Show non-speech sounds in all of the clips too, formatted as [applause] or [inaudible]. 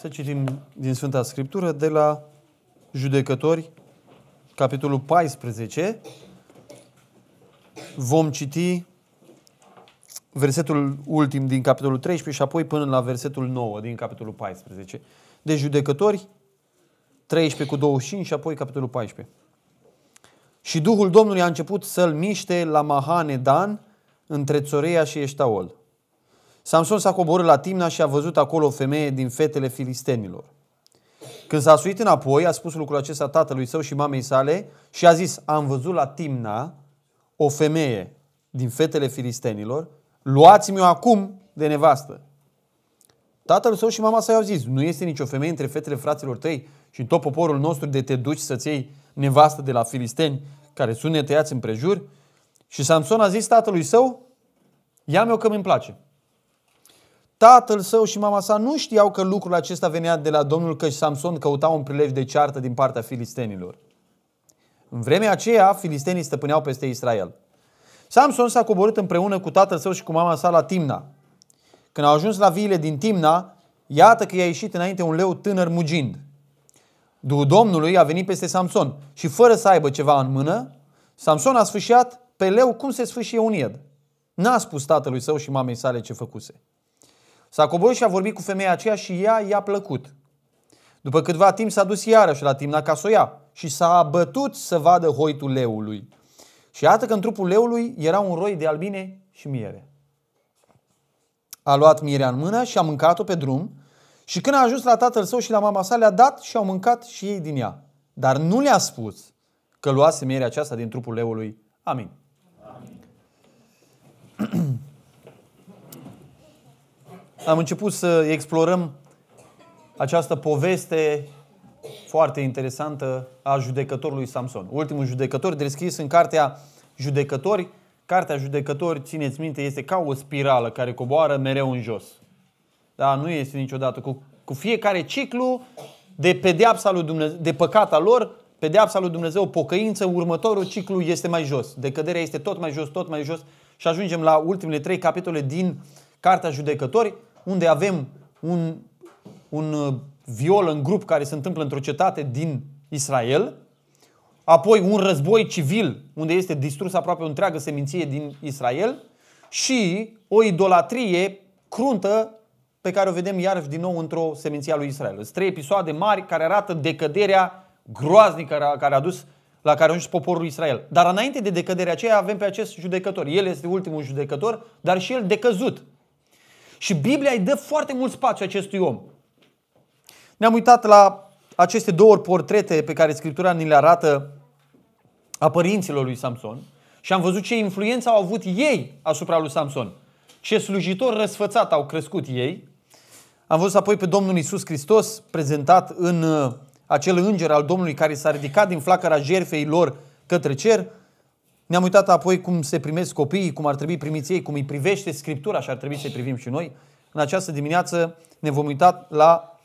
Să citim din Sfânta Scriptură de la Judecători, capitolul 14. Vom citi versetul ultim din capitolul 13 și apoi până la versetul 9 din capitolul 14. De judecători, 13 cu 25 și apoi capitolul 14. Și Duhul Domnului a început să-l miște la Mahane Dan, între Țoreia și Eștaol. Samson s-a coborât la Timna și a văzut acolo o femeie din fetele filistenilor. Când s-a suit înapoi, a spus lucrul acesta tatălui său și mamei sale și a zis, am văzut la Timna o femeie din fetele filistenilor, luați-mi-o acum de nevastă. Tatăl său și mama sa i-au zis, nu este nicio femeie între fetele fraților tăi și în tot poporul nostru de te duci să-ți iei nevastă de la filisteni care sunt netăiați în prejur? Și Samson a zis tatălui său, ia-mi-o că mi-mi place. Tatăl său și mama sa nu știau că lucrul acesta venea de la Domnul, căci Samson căuta un prilej de ceartă din partea filistenilor. În vremea aceea, filistenii stăpâneau peste Israel. Samson s-a coborât împreună cu tatăl său și cu mama sa la Timna. Când au ajuns la viile din Timna, iată că i-a ieșit înainte un leu tânăr mugind. Duhul Domnului a venit peste Samson și fără să aibă ceva în mână, Samson a sfâșiat pe leu cum se sfâșie un ied. N-a spus tatălui său și mamei sale ce făcuse. S-a coborât și a vorbit cu femeia aceea și ea i-a plăcut. După câtva timp s-a dus iarăși la Timna ca să o ia și s-a abătut să vadă hoitul leului. Și iată că în trupul leului era un roi de albine și miere. A luat mierea în mână și a mâncat-o pe drum și când a ajuns la tatăl său și la mama sa le-a dat și au mâncat și ei din ea. Dar nu le-a spus că luase mierea aceasta din trupul leului. Amin. Amin. [clears throat] am început să explorăm această poveste foarte interesantă a judecătorului Samson. Ultimul judecător descris în cartea Judecători. Cartea Judecători, țineți minte, este ca o spirală care coboară mereu în jos. Da, nu este niciodată. Cu, cu fiecare ciclu de pedeapsa lui Dumnezeu, de păcata lor, pedeapsa lui Dumnezeu, pocăință, următorul ciclu este mai jos. Decăderea este tot mai jos, tot mai jos și ajungem la ultimele trei capitole din Cartea Judecători, unde avem un, un uh, viol în grup care se întâmplă într-o cetate din Israel, apoi un război civil unde este distrus aproape o întreagă seminție din Israel și o idolatrie cruntă pe care o vedem iarăși din nou într-o seminție a lui Israel. Sunt trei episoade mari care arată decăderea groaznică care a dus la care a ajuns poporul Israel. Dar înainte de decăderea aceea avem pe acest judecător. El este ultimul judecător, dar și el decăzut. Și Biblia îi dă foarte mult spațiu acestui om. Ne-am uitat la aceste două portrete pe care Scriptura ni le arată a părinților lui Samson și am văzut ce influență au avut ei asupra lui Samson. Ce slujitor răsfățat au crescut ei. Am văzut apoi pe Domnul Isus Hristos prezentat în uh, acel înger al Domnului care s-a ridicat din flacăra jerfei lor către cer. Ne-am uitat apoi cum se primesc copiii, cum ar trebui primiți ei, cum îi privește Scriptura și ar trebui să-i privim și noi. În această dimineață ne vom uita la,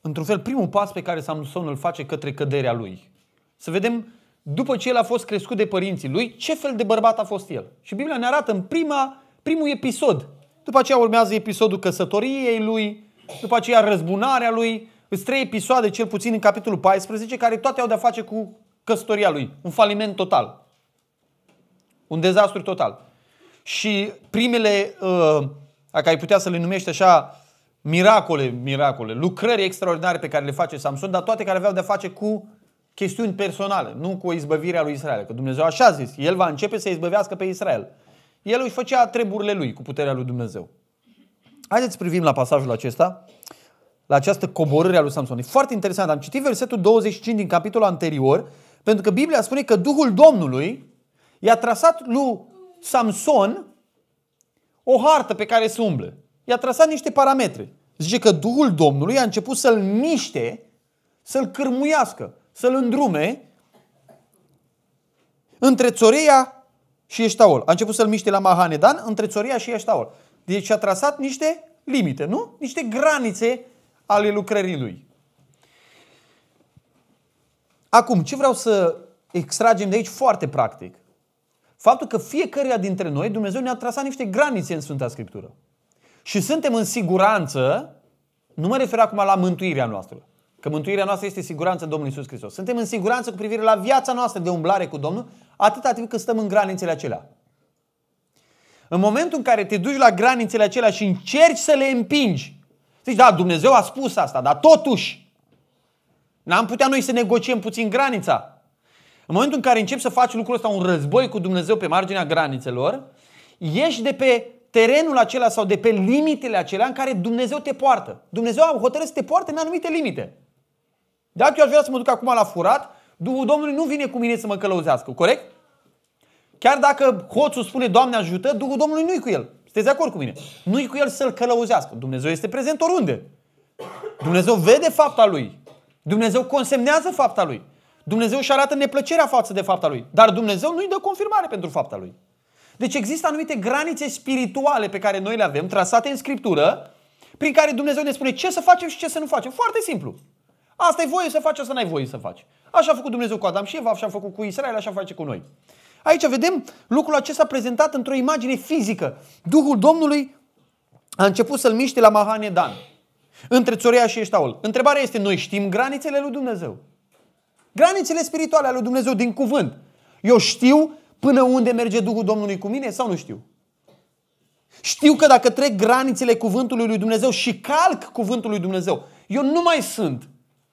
într-un fel, primul pas pe care Samson îl face către căderea lui. Să vedem, după ce el a fost crescut de părinții lui, ce fel de bărbat a fost el. Și Biblia ne arată în prima, primul episod. După aceea urmează episodul căsătoriei lui, după aceea răzbunarea lui. Sunt trei episoade, cel puțin în capitolul 14, care toate au de-a face cu căsătoria lui. Un faliment total. Un dezastru total. Și primele, uh, dacă ai putea să le numești așa, miracole, miracole, lucrări extraordinare pe care le face Samson, dar toate care aveau de-a face cu chestiuni personale, nu cu izbăvirea lui Israel. Că Dumnezeu așa a zis, el va începe să izbăvească pe Israel. El își făcea treburile lui cu puterea lui Dumnezeu. Haideți să privim la pasajul acesta, la această coborâre a lui Samson. E foarte interesant. Am citit versetul 25 din capitolul anterior, pentru că Biblia spune că Duhul Domnului I-a trasat lui Samson o hartă pe care se umblă. I-a trasat niște parametri. Zice că Duhul Domnului a început să-l miște, să-l cârmuiască, să-l îndrume între Țoreia și Eștaol. A început să-l miște la Mahanedan, între Țoreia și Eștaol. Deci a trasat niște limite, nu? Niște granițe ale lucrării lui. Acum, ce vreau să extragem de aici foarte practic? faptul că fiecare dintre noi Dumnezeu ne-a trasat niște granițe în Sfânta Scriptură. Și suntem în siguranță, nu mă refer acum la mântuirea noastră, că mântuirea noastră este siguranță în Domnul Isus Hristos. Suntem în siguranță cu privire la viața noastră de umblare cu Domnul, atâta timp cât stăm în granițele acelea. În momentul în care te duci la granițele acelea și încerci să le împingi, zici, da, Dumnezeu a spus asta, dar totuși, n-am putea noi să negociem puțin granița. În momentul în care începi să faci lucrul ăsta un război cu Dumnezeu pe marginea granițelor, ieși de pe terenul acela sau de pe limitele acelea în care Dumnezeu te poartă. Dumnezeu a hotărât să te poartă în anumite limite. Dacă eu aș vrea să mă duc acum la furat, Duhul Domnului nu vine cu mine să mă călăuzească, corect? Chiar dacă hoțul spune Doamne ajută, Duhul Domnului nu-i cu el. Sunteți de acord cu mine? Nu-i cu el să-l călăuzească. Dumnezeu este prezent oriunde. Dumnezeu vede fapta lui. Dumnezeu consemnează fapta lui. Dumnezeu își arată neplăcerea față de fapta lui, dar Dumnezeu nu-i dă confirmare pentru fapta lui. Deci există anumite granițe spirituale pe care noi le avem, trasate în Scriptură, prin care Dumnezeu ne spune ce să facem și ce să nu facem. Foarte simplu. Asta e voie să faci, asta n-ai voie să faci. Așa a făcut Dumnezeu cu Adam și Eva, așa a făcut cu Israel, așa face cu noi. Aici vedem lucrul acesta prezentat într-o imagine fizică. Duhul Domnului a început să-l miște la Mahanedan, între Țorea și Eștaul. Întrebarea este, noi știm granițele lui Dumnezeu? Granițele spirituale ale lui Dumnezeu din cuvânt. Eu știu până unde merge Duhul Domnului cu mine sau nu știu? Știu că dacă trec granițele cuvântului lui Dumnezeu și calc cuvântul lui Dumnezeu, eu nu mai sunt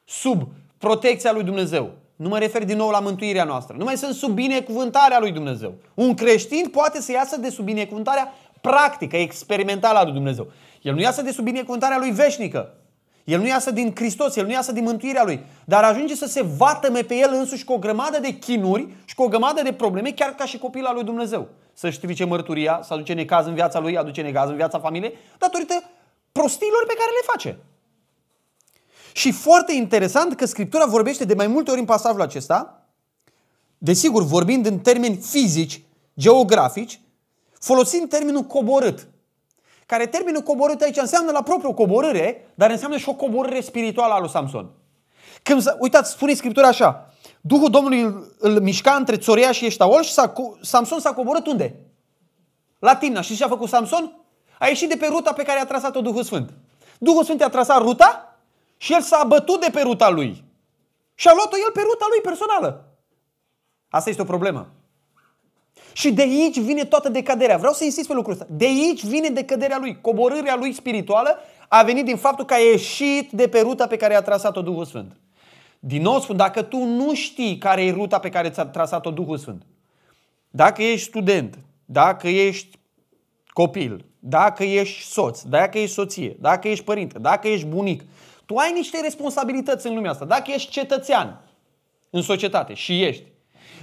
sub protecția lui Dumnezeu. Nu mă refer din nou la mântuirea noastră. Nu mai sunt sub binecuvântarea lui Dumnezeu. Un creștin poate să iasă de sub binecuvântarea practică, experimentală a lui Dumnezeu. El nu iasă de sub binecuvântarea lui veșnică. El nu iasă din Hristos, el nu iasă din mântuirea lui. Dar ajunge să se vatăme pe el însuși cu o grămadă de chinuri și cu o grămadă de probleme, chiar ca și copila lui Dumnezeu. Să strice mărturia, să aduce necaz în viața lui, aduce necaz în viața familiei, datorită prostiilor pe care le face. Și foarte interesant că Scriptura vorbește de mai multe ori în pasajul acesta, desigur vorbind în termeni fizici, geografici, folosind termenul coborât care termenul coborât aici înseamnă la propriu coborâre, dar înseamnă și o coborâre spirituală a lui Samson. Când, uitați, spune Scriptura așa, Duhul Domnului îl, îl mișca între Țoria și Eștaol și s-a, Samson s-a coborât unde? La Timna. Și ce a făcut Samson? A ieșit de pe ruta pe care a trasat-o Duhul Sfânt. Duhul Sfânt a trasat ruta și el s-a bătut de pe ruta lui. Și a luat-o el pe ruta lui personală. Asta este o problemă. Și de aici vine toată decaderea. Vreau să insist pe lucrul ăsta. De aici vine decăderea lui. Coborârea lui spirituală a venit din faptul că a ieșit de pe ruta pe care a trasat-o Duhul Sfânt. Din nou spun, dacă tu nu știi care e ruta pe care ți-a trasat-o Duhul Sfânt, dacă ești student, dacă ești copil, dacă ești soț, dacă ești soție, dacă ești părinte, dacă ești bunic, tu ai niște responsabilități în lumea asta. Dacă ești cetățean în societate și ești,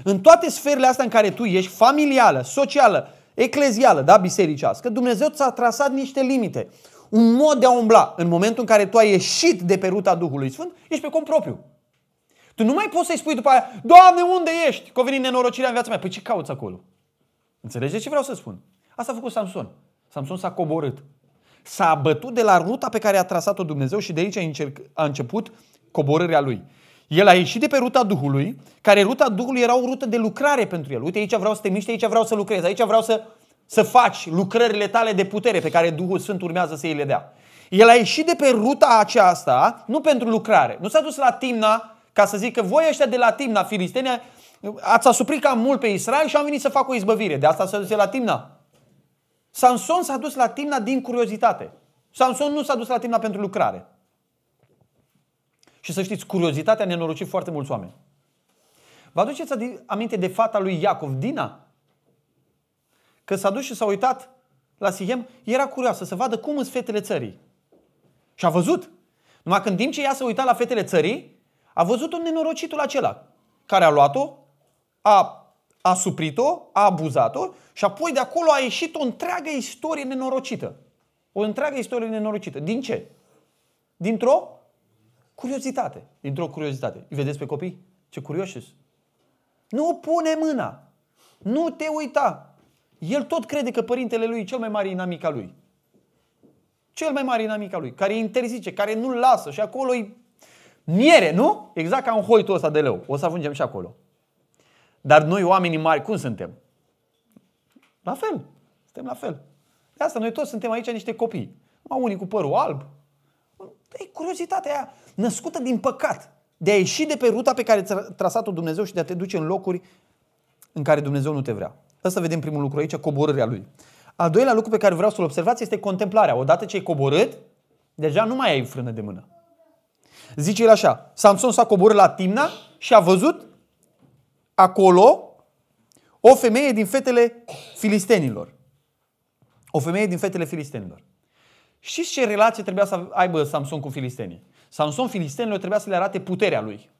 în toate sferele astea în care tu ești, familială, socială, eclezială, da, bisericească, Dumnezeu ți-a trasat niște limite. Un mod de a umbla în momentul în care tu ai ieșit de pe ruta Duhului Sfânt, ești pe cont propriu. Tu nu mai poți să-i spui după aia, Doamne, unde ești? Că veni nenorocirea în viața mea. Păi ce cauți acolo? Înțelegeți ce vreau să spun? Asta a făcut Samson. Samson s-a coborât. S-a abătut de la ruta pe care a trasat-o Dumnezeu și de aici a început coborârea lui. El a ieșit de pe ruta Duhului, care ruta Duhului era o rută de lucrare pentru el. Uite, aici vreau să te miști, aici vreau să lucrez, aici vreau să, să faci lucrările tale de putere pe care Duhul Sfânt urmează să îi le dea. El a ieșit de pe ruta aceasta, nu pentru lucrare. Nu s-a dus la Timna ca să zic că voi ăștia de la Timna, filistenia, ați asuprit cam mult pe Israel și am venit să fac o izbăvire. De asta s-a dus la Timna. Samson s-a dus la Timna din curiozitate. Samson nu s-a dus la Timna pentru lucrare. Și să știți, curiozitatea ne nenoroci foarte mulți oameni. Vă aduceți aminte de fata lui Iacov, Dina? Că s-a dus și s-a uitat la Sihem, era curioasă să vadă cum sunt fetele țării. Și a văzut. Numai când timp ce ea s-a uitat la fetele țării, a văzut un nenorocitul acela care a luat-o, a, a suprit-o, a abuzat-o și apoi de acolo a ieșit o întreagă istorie nenorocită. O întreagă istorie nenorocită. Din ce? Dintr-o Curiozitate. Dintr-o curiozitate. Îi vedeți pe copii? Ce curioși Nu pune mâna. Nu te uita. El tot crede că părintele lui e cel mai mare inamic al lui. Cel mai mare inamic al lui. Care îi interzice, care nu-l lasă. Și acolo îi miere, nu? Exact ca un hoitul ăsta de leu. O să ajungem și acolo. Dar noi, oamenii mari, cum suntem? La fel. Suntem la fel. De asta noi toți suntem aici niște copii. Numai unii cu părul alb, E curiozitatea aia născută din păcat, de a ieși de pe ruta pe care ți-a trasat-o Dumnezeu și de a te duce în locuri în care Dumnezeu nu te vrea. Asta vedem primul lucru aici, coborârea lui. Al doilea lucru pe care vreau să-l observați este contemplarea. Odată ce ai coborât, deja nu mai ai frână de mână. Zice el așa, Samson s-a coborât la Timna și a văzut acolo o femeie din fetele filistenilor. O femeie din fetele filistenilor. Știți ce relație trebuia să aibă Samson cu filistenii? Samson filistenilor trebuia să le arate puterea lui.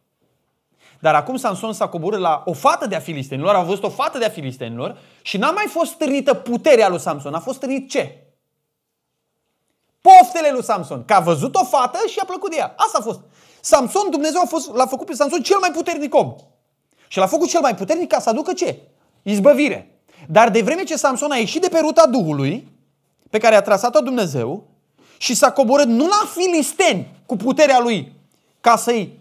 Dar acum Samson s-a coborât la o fată de-a filistenilor, a văzut o fată de-a filistenilor și n-a mai fost stârnită puterea lui Samson, a fost stârnit ce? Poftele lui Samson, că a văzut o fată și a plăcut de ea. Asta a fost. Samson, Dumnezeu a fost, l-a făcut pe Samson cel mai puternic om. Și l-a făcut cel mai puternic ca să aducă ce? Izbăvire. Dar de vreme ce Samson a ieșit de pe ruta Duhului, pe care a trasat-o Dumnezeu, și s-a coborât nu la filisteni cu puterea lui ca să-i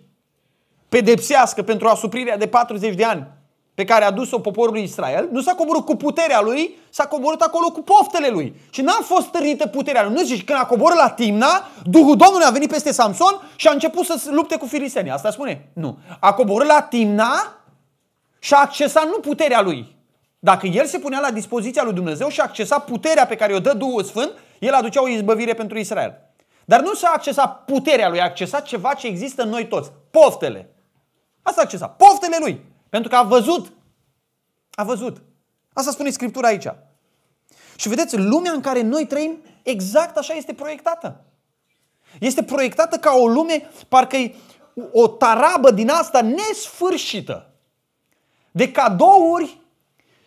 pedepsească pentru asuprirea de 40 de ani pe care a dus-o poporului Israel, nu s-a coborât cu puterea lui, s-a coborât acolo cu poftele lui. Și n-a fost târnită puterea lui. Nu zici, când a coborât la Timna, Duhul Domnului a venit peste Samson și a început să lupte cu filistenii. Asta spune? Nu. A coborât la Timna și a accesat nu puterea lui. Dacă el se punea la dispoziția lui Dumnezeu și accesa puterea pe care o dă Duhul Sfânt, el aducea o izbăvire pentru Israel. Dar nu s-a accesat puterea lui, a accesat ceva ce există în noi toți. Poftele. Asta a accesat. Poftele lui. Pentru că a văzut. A văzut. Asta spune Scriptura aici. Și vedeți, lumea în care noi trăim, exact așa este proiectată. Este proiectată ca o lume, parcă e o tarabă din asta nesfârșită. De cadouri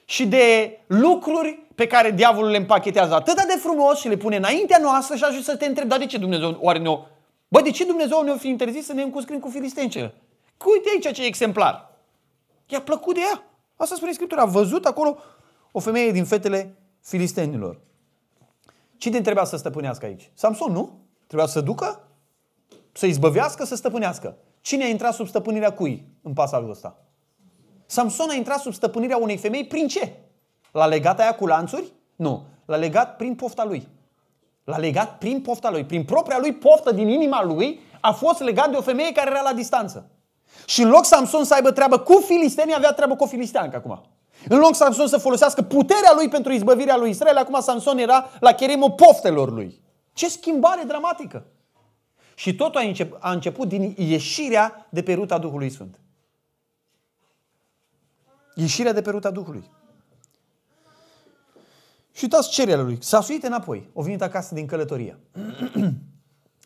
și de lucruri pe care diavolul le împachetează atât de frumos și le pune înaintea noastră și ajungi să te întrebi, dar de ce Dumnezeu oare ne-o... Bă, de ce Dumnezeu ne-o fi interzis să ne încuscrim cu filistencele? Că uite aici ce exemplar. I-a plăcut de ea. Asta spune Scriptura. A văzut acolo o femeie din fetele filistenilor. Cine trebuia să stăpânească aici? Samson, nu? Trebuia să ducă? Să izbăvească, să stăpânească. Cine a intrat sub stăpânirea cui în pasajul ăsta? Samson a intrat sub stăpânirea unei femei prin ce? L-a legat aia cu lanțuri? Nu. L-a legat prin pofta lui. L-a legat prin pofta lui. Prin propria lui poftă din inima lui a fost legat de o femeie care era la distanță. Și în loc Samson să aibă treabă cu filistenii, avea treabă cu o acum. În loc Samson să folosească puterea lui pentru izbăvirea lui Israel, acum Samson era la cheremul poftelor lui. Ce schimbare dramatică! Și totul a, încep, a început din ieșirea de pe ruta Duhului Sfânt. Ieșirea de pe ruta Duhului și uitați cererea lui. S-a suit înapoi. A venit acasă din călătorie. [clears throat]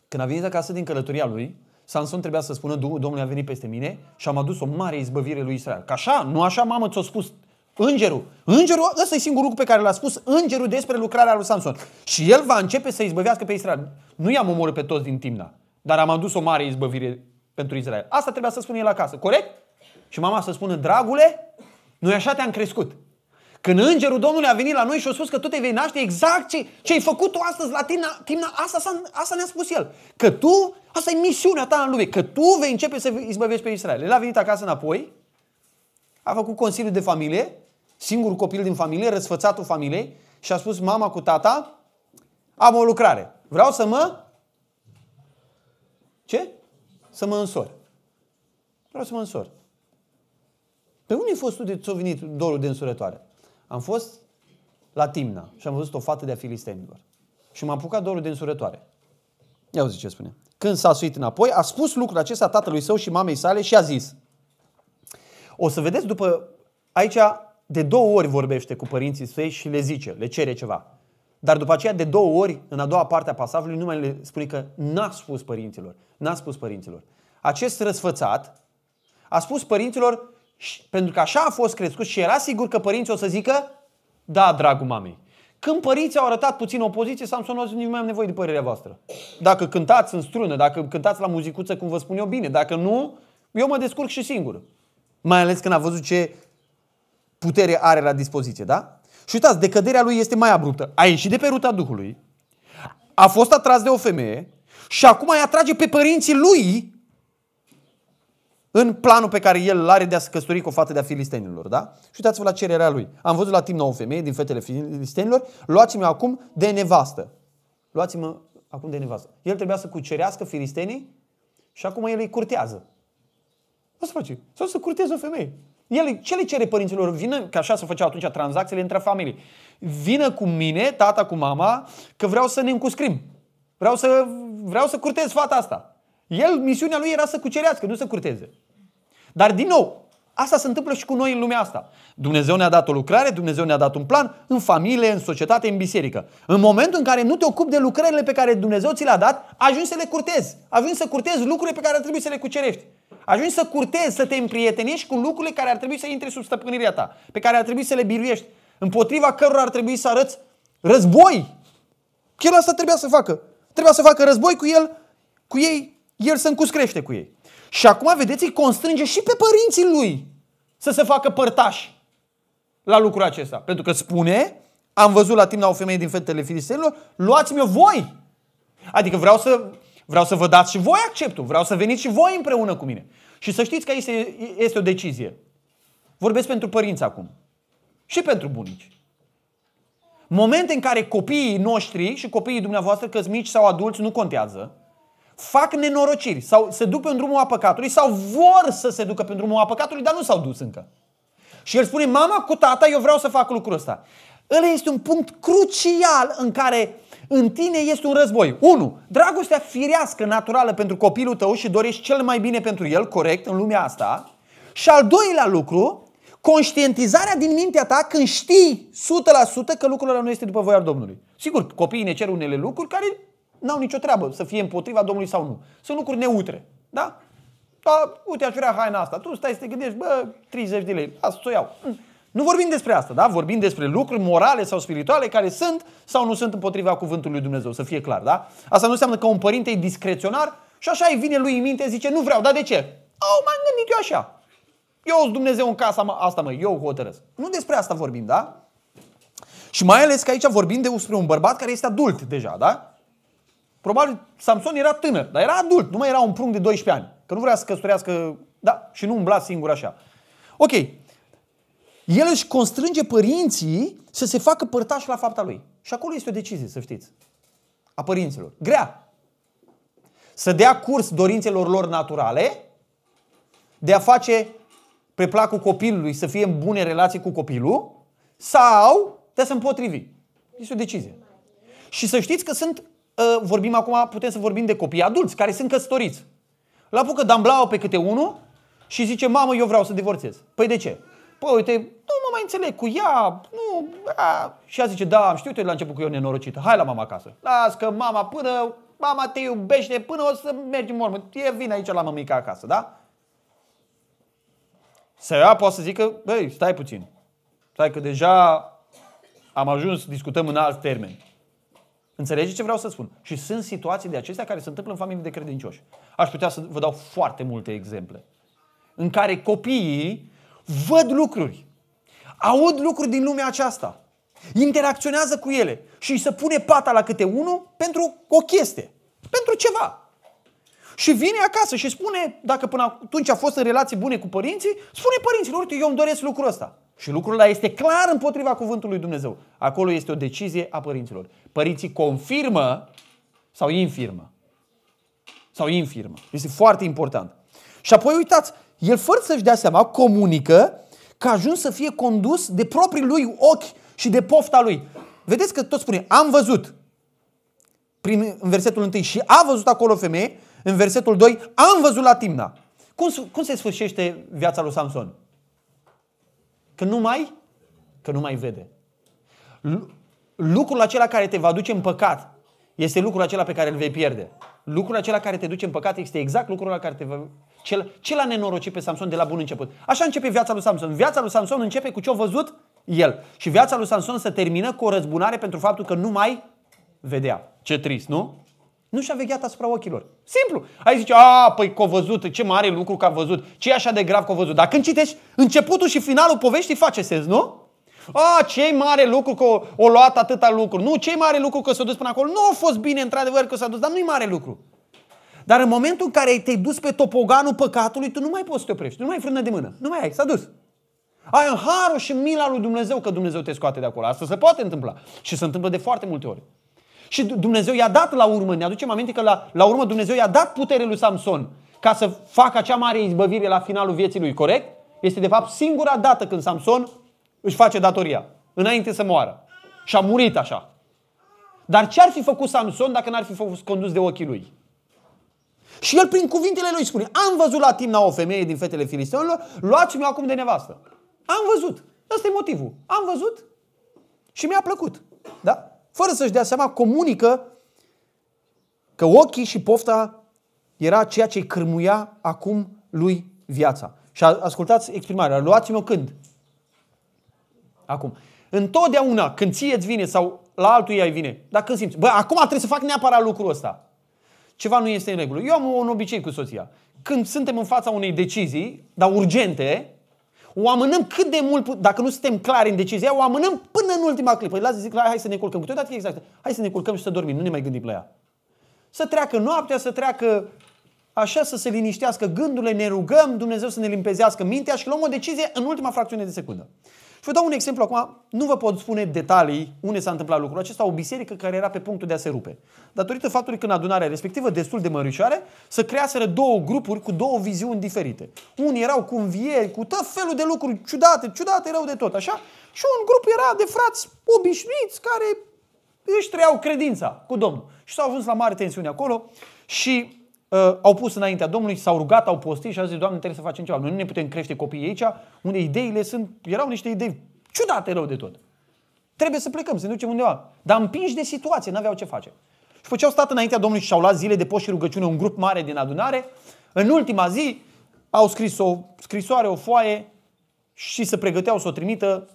Când a venit acasă din călătoria lui, Samson trebuia să spună, Domnul a venit peste mine și am adus o mare izbăvire lui Israel. Ca așa, nu așa, mamă, ți-o spus Îngerul. Îngerul, ăsta e singurul lucru pe care l-a spus îngerul despre lucrarea lui Samson. Și el va începe să izbăvească pe Israel. Nu i-am omorât pe toți din Timna, dar am adus o mare izbăvire pentru Israel. Asta trebuia să spună el acasă, corect? Și mama să spună, dragule, noi așa te-am crescut. Când îngerul Domnului a venit la noi și a spus că tu te vei naște exact ce, ce ai făcut tu astăzi la tine, tine asta, asta ne-a spus el. Că tu, asta e misiunea ta în lume, că tu vei începe să izbăvești pe Israel. El a venit acasă înapoi, a făcut consiliu de familie, singurul copil din familie, răsfățatul familiei și a spus mama cu tata, am o lucrare. Vreau să mă... Ce? Să mă însor. Vreau să mă însor. Pe unde ai fost tu de ți-a venit dorul de însurătoare? Am fost la Timna și am văzut o fată de-a filistenilor. Și m-am apucat dorul de însurătoare. Ia uzi ce spune. Când s-a suit înapoi, a spus lucrul acesta tatălui său și mamei sale și a zis. O să vedeți după... Aici de două ori vorbește cu părinții săi și le zice, le cere ceva. Dar după aceea, de două ori, în a doua parte a pasajului, nu mai le spune că n-a spus părinților. N-a spus părinților. Acest răsfățat a spus părinților pentru că așa a fost crescut și era sigur că părinții o să zică da, dragul mamei. Când părinții au arătat puțin opoziție, Samson a zis, nu mai am nevoie de părerea voastră. Dacă cântați în strună, dacă cântați la muzicuță, cum vă spun eu, bine. Dacă nu, eu mă descurc și singur. Mai ales când a văzut ce putere are la dispoziție, da? Și uitați, decăderea lui este mai abruptă. A ieșit de pe ruta Duhului, a fost atras de o femeie și acum îi atrage pe părinții lui în planul pe care el l are de a se căsători cu o fată de-a filistenilor. Da? Și uitați-vă la cererea lui. Am văzut la timp nouă femeie din fetele filistenilor, luați-mă acum de nevastă. Luați-mă acum de nevastă. El trebuia să cucerească filistenii și acum el îi curtează. O să face? Sau să curteze o femeie. El ce le cere părinților? Vină, că așa se făceau atunci tranzacțiile între familii. Vină cu mine, tata cu mama, că vreau să ne încuscrim. Vreau să, vreau să curtez fata asta. El, misiunea lui era să cucerească, nu să curteze. Dar din nou, asta se întâmplă și cu noi în lumea asta. Dumnezeu ne-a dat o lucrare, Dumnezeu ne-a dat un plan în familie, în societate, în biserică. În momentul în care nu te ocupi de lucrările pe care Dumnezeu ți le-a dat, ajungi să le curtezi. Ajungi să curtezi lucrurile pe care ar trebui să le cucerești. Ajungi să curtezi, să te împrietenești cu lucrurile care ar trebui să intre sub stăpânirea ta, pe care ar trebui să le biruiești, împotriva cărora ar trebui să arăți război. Chiar asta trebuia să facă. Trebuia să facă război cu el, cu ei, el să încuscrește cu ei. Și acum, vedeți, îi constrânge și pe părinții lui să se facă părtași la lucrul acesta. Pentru că spune, am văzut la timp la o femeie din fetele filistelor, luați-mi-o voi! Adică vreau să, vreau să vă dați și voi acceptul, vreau să veniți și voi împreună cu mine. Și să știți că este, este o decizie. Vorbesc pentru părinți acum. Și pentru bunici. Momente în care copiii noștri și copiii dumneavoastră, că mici sau adulți, nu contează, fac nenorociri sau se duc pe un drumul a păcatului sau vor să se ducă pe un drumul a păcatului, dar nu s-au dus încă. Și el spune, mama cu tata, eu vreau să fac lucrul ăsta. Ăla este un punct crucial în care în tine este un război. 1. Dragostea firească, naturală pentru copilul tău și dorești cel mai bine pentru el, corect, în lumea asta. Și al doilea lucru, conștientizarea din mintea ta când știi 100% că lucrul ăla nu este după voia Domnului. Sigur, copiii ne cer unele lucruri care n-au nicio treabă să fie împotriva Domnului sau nu. Sunt lucruri neutre. Da? Da, uite, aș vrea haina asta. Tu stai să te gândești, bă, 30 de lei, asta o iau. Mm. Nu vorbim despre asta, da? Vorbim despre lucruri morale sau spirituale care sunt sau nu sunt împotriva cuvântului lui Dumnezeu, să fie clar, da? Asta nu înseamnă că un părinte e discreționar și așa îi vine lui în minte, zice, nu vreau, dar de ce? Au, m-am gândit eu așa. Eu sunt Dumnezeu în casa mă, asta, mă, eu hotărăsc. Nu despre asta vorbim, da? Și mai ales că aici vorbim despre un bărbat care este adult deja, da? Probabil Samson era tânăr, dar era adult, nu mai era un prunc de 12 ani. Că nu vrea să căsătorească, da, și nu umbla singur așa. Ok, el își constrânge părinții să se facă părtași la fapta lui. Și acolo este o decizie, să știți, a părinților. Grea. Să dea curs dorințelor lor naturale de a face pe placul copilului, să fie în bune relații cu copilul sau de a se împotrivi. Este o decizie. Și să știți că sunt Ă, vorbim acum, putem să vorbim de copii adulți care sunt căsătoriți. La apucă damblau pe câte unul și zice, mamă, eu vreau să divorțez. Păi de ce? Păi uite, nu mă mai înțeleg cu ea, nu, a. Și ea zice, da, am știut eu la început că eu nenorocită, hai la mama acasă. Las că mama până, mama te iubește până o să mergi în mormânt. E vin aici la mămica acasă, da? Să ia poate să zică, băi, stai puțin. Stai că deja am ajuns, discutăm în alt termen. Înțelegeți ce vreau să spun? Și sunt situații de acestea care se întâmplă în familii de credincioși. Aș putea să vă dau foarte multe exemple. În care copiii văd lucruri, aud lucruri din lumea aceasta, interacționează cu ele și îi se pune pata la câte unul pentru o chestie, pentru ceva. Și vine acasă și spune, dacă până atunci a fost în relații bune cu părinții, spune părinților, uite, eu îmi doresc lucrul ăsta. Și lucrul ăla este clar împotriva cuvântului lui Dumnezeu. Acolo este o decizie a părinților. Părinții confirmă sau infirmă. Sau infirmă. Este foarte important. Și apoi uitați, el fără să-și dea seama, comunică că a ajuns să fie condus de proprii lui ochi și de pofta lui. Vedeți că tot spune, am văzut, prin, în versetul 1, și a văzut acolo femeie în versetul 2, am văzut la Timna. Cum, cum se sfârșește viața lui Samson? Că nu mai, că nu mai vede. Lucrul acela care te va duce în păcat este lucrul acela pe care îl vei pierde. Lucrul acela care te duce în păcat este exact lucrul la care te va... Cel, cel a nenorocit pe Samson de la bun început. Așa începe viața lui Samson. Viața lui Samson începe cu ce a văzut el. Și viața lui Samson se termină cu o răzbunare pentru faptul că nu mai vedea. Ce trist, nu? Nu și-a vegheat asupra ochilor. Simplu. Ai zice, a, păi că văzut, ce mare lucru că a văzut, ce e așa de grav că a văzut. Dar când citești începutul și finalul poveștii, face sens, nu? A, ce mare lucru că o, luat atâta lucru. Nu, ce mare lucru că s-a dus până acolo. Nu a fost bine, într-adevăr, că s-a dus, dar nu e mare lucru. Dar în momentul în care te-ai dus pe topoganul păcatului, tu nu mai poți să te oprești. Nu mai ai frână de mână. Nu mai ai, s-a dus. Ai în harul și mila lui Dumnezeu că Dumnezeu te scoate de acolo. Asta se poate întâmpla. Și se întâmplă de foarte multe ori. Și Dumnezeu i-a dat la urmă, ne aducem aminte că la, la urmă Dumnezeu i-a dat putere lui Samson ca să facă acea mare izbăvire la finalul vieții lui, corect? Este de fapt singura dată când Samson își face datoria, înainte să moară. Și a murit așa. Dar ce ar fi făcut Samson dacă n-ar fi fost condus de ochii lui? Și el prin cuvintele lui spune, am văzut la Timna o femeie din fetele filistinilor, luați-mi acum de nevastă. Am văzut. Asta e motivul. Am văzut și mi-a plăcut. Da? fără să-și dea seama, comunică că ochii și pofta era ceea ce îi cârmuia acum lui viața. Și ascultați exprimarea, luați mă când? Acum. Întotdeauna, când ție îți vine sau la altul ei vine, dar când simți, bă, acum trebuie să fac neapărat lucrul ăsta. Ceva nu este în regulă. Eu am un obicei cu soția. Când suntem în fața unei decizii, dar urgente, o amânăm cât de mult, dacă nu suntem clari în decizia, o amânăm până în ultima clipă. Îi las zic, hai să ne culcăm. Cu toate exact. Hai să ne culcăm și să dormim, nu ne mai gândim la ea. Să treacă noaptea, să treacă așa să se liniștească gândurile, ne rugăm Dumnezeu să ne limpezească mintea și luăm o decizie în ultima fracțiune de secundă. Și vă dau un exemplu acum, nu vă pot spune detalii unde s-a întâmplat lucrul acesta, o biserică care era pe punctul de a se rupe. Datorită faptului că în adunarea respectivă, destul de mărișoare, să creaseră două grupuri cu două viziuni diferite. Unii erau cu învieri, cu tot felul de lucruri ciudate, ciudate, rău de tot, așa? Și un grup era de frați obișnuiți care își trăiau credința cu Domnul. Și s-au ajuns la mare tensiune acolo și uh, au pus înaintea Domnului, s-au rugat, au postit și au zis, Doamne, trebuie să facem ceva. Noi nu ne putem crește copiii aici, unde ideile sunt, erau niște idei ciudate rău de tot. Trebuie să plecăm, să ne ducem undeva. Dar împinși de situație, nu aveau ce face. Și făceau stat înaintea Domnului și au luat zile de post și rugăciune, un grup mare din adunare. În ultima zi au scris o scrisoare, o foaie și se pregăteau să o trimită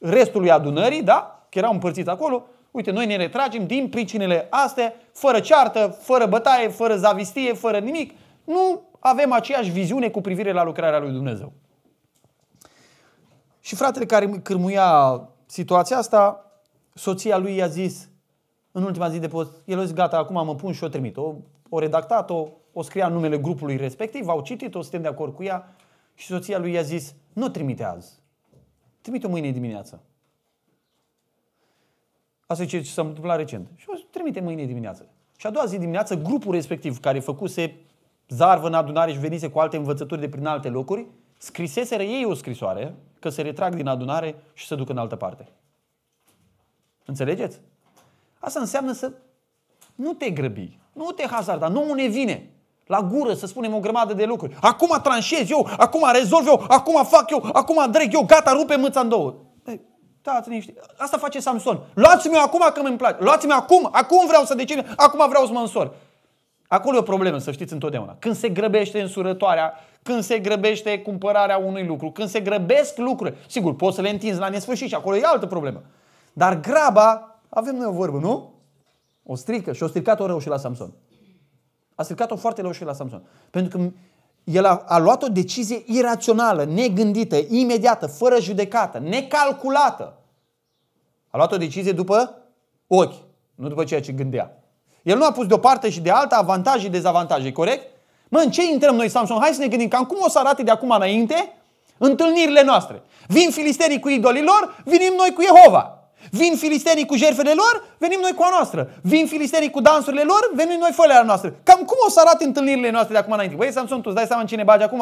restului adunării, da? Că erau împărțit acolo uite, noi ne retragem din pricinele astea, fără ceartă, fără bătaie, fără zavistie, fără nimic. Nu avem aceeași viziune cu privire la lucrarea lui Dumnezeu. Și fratele care cârmuia situația asta, soția lui i-a zis în ultima zi de post, el a zis, gata, acum mă pun și o trimit. O, o redactat-o, o scria în numele grupului respectiv, au citit-o, suntem de acord cu ea și soția lui i-a zis, nu trimite azi, trimite-o mâine dimineață. Asta e ce s-a întâmplat recent. Și o trimite mâine dimineață. Și a doua zi dimineață, grupul respectiv, care făcuse zarvă în adunare și venise cu alte învățături de prin alte locuri, scriseseră ei o scrisoare că se retrag din adunare și se duc în altă parte. Înțelegeți? Asta înseamnă să nu te grăbi, nu te hazarda, nu ne vine la gură să spunem o grămadă de lucruri. Acum tranșez eu, acum rezolv eu, acum fac eu, acum dreg eu, gata, rupe mâța în două. Stați niște. Asta face Samson. Luați-mi acum că îmi place. Luați-mi acum. Acum vreau să decid. Acum vreau să mă însor. Acolo e o problemă, să știți întotdeauna. Când se grăbește însurătoarea, când se grăbește cumpărarea unui lucru, când se grăbesc lucruri. Sigur, poți să le întinzi la nesfârșit și acolo e altă problemă. Dar graba, avem noi o vorbă, nu? O strică și o stricat-o rău și la Samson. A stricat-o foarte rău și la Samson. Pentru că el a, a luat o decizie irațională, negândită, imediată, fără judecată, necalculată. A luat o decizie după ochi, nu după ceea ce gândea. El nu a pus de o parte și de alta avantaje și dezavantaje, corect? Mă, în ce intrăm noi, Samson? Hai să ne gândim cam cum o să arate de acum înainte întâlnirile noastre. Vin filisterii cu idolii lor, venim noi cu Jehova. Vin filisterii cu jertfele lor, venim noi cu a noastră. Vin filisterii cu dansurile lor, venim noi fără noastră. Cam cum o să arate întâlnirile noastre de acum înainte? Băi, Samson, tu îți dai seama în cine bagi acum?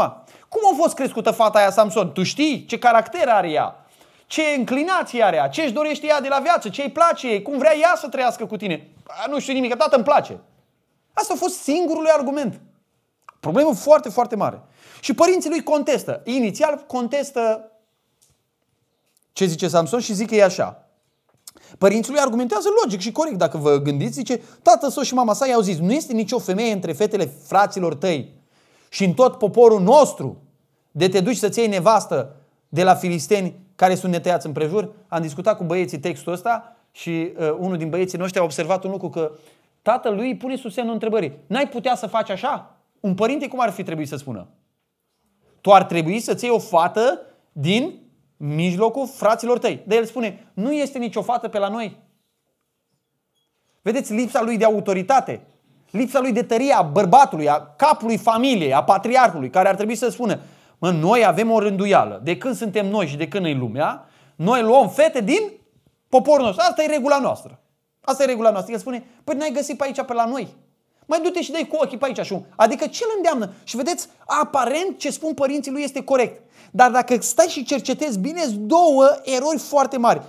Cum a fost crescută fata aia, Samson? Tu știi ce caracter are ea? ce înclinații are ea, ce își dorește ea de la viață, ce îi place ei, cum vrea ea să trăiască cu tine. Nu știu nimic, tată îmi place. Asta a fost singurul argument. Problemă foarte, foarte mare. Și părinții lui contestă. Inițial contestă ce zice Samson și zic că e așa. Părinții lui argumentează logic și corect. Dacă vă gândiți, zice, tată său și mama sa i-au zis, nu este nicio femeie între fetele fraților tăi și în tot poporul nostru de te duci să-ți iei nevastă de la filisteni care sunt netăiați în prejur. Am discutat cu băieții textul ăsta și uh, unul din băieții noștri a observat un lucru că lui îi pune sub semnul întrebării. N-ai putea să faci așa? Un părinte cum ar fi trebuit să spună? Tu ar trebui să-ți iei o fată din mijlocul fraților tăi. Dar el spune, nu este nicio fată pe la noi. Vedeți lipsa lui de autoritate, lipsa lui de a bărbatului, a capului familiei, a patriarhului, care ar trebui să spună, Mă, noi avem o rânduială. De când suntem noi și de când e lumea, noi luăm fete din poporul nostru. Asta e regula noastră. Asta e regula noastră. El spune, păi n-ai găsit pe aici, pe la noi. Mai du-te și dai cu ochii pe aici așa. Adică ce îl îndeamnă? Și vedeți, aparent ce spun părinții lui este corect. Dar dacă stai și cercetezi bine, două erori foarte mari.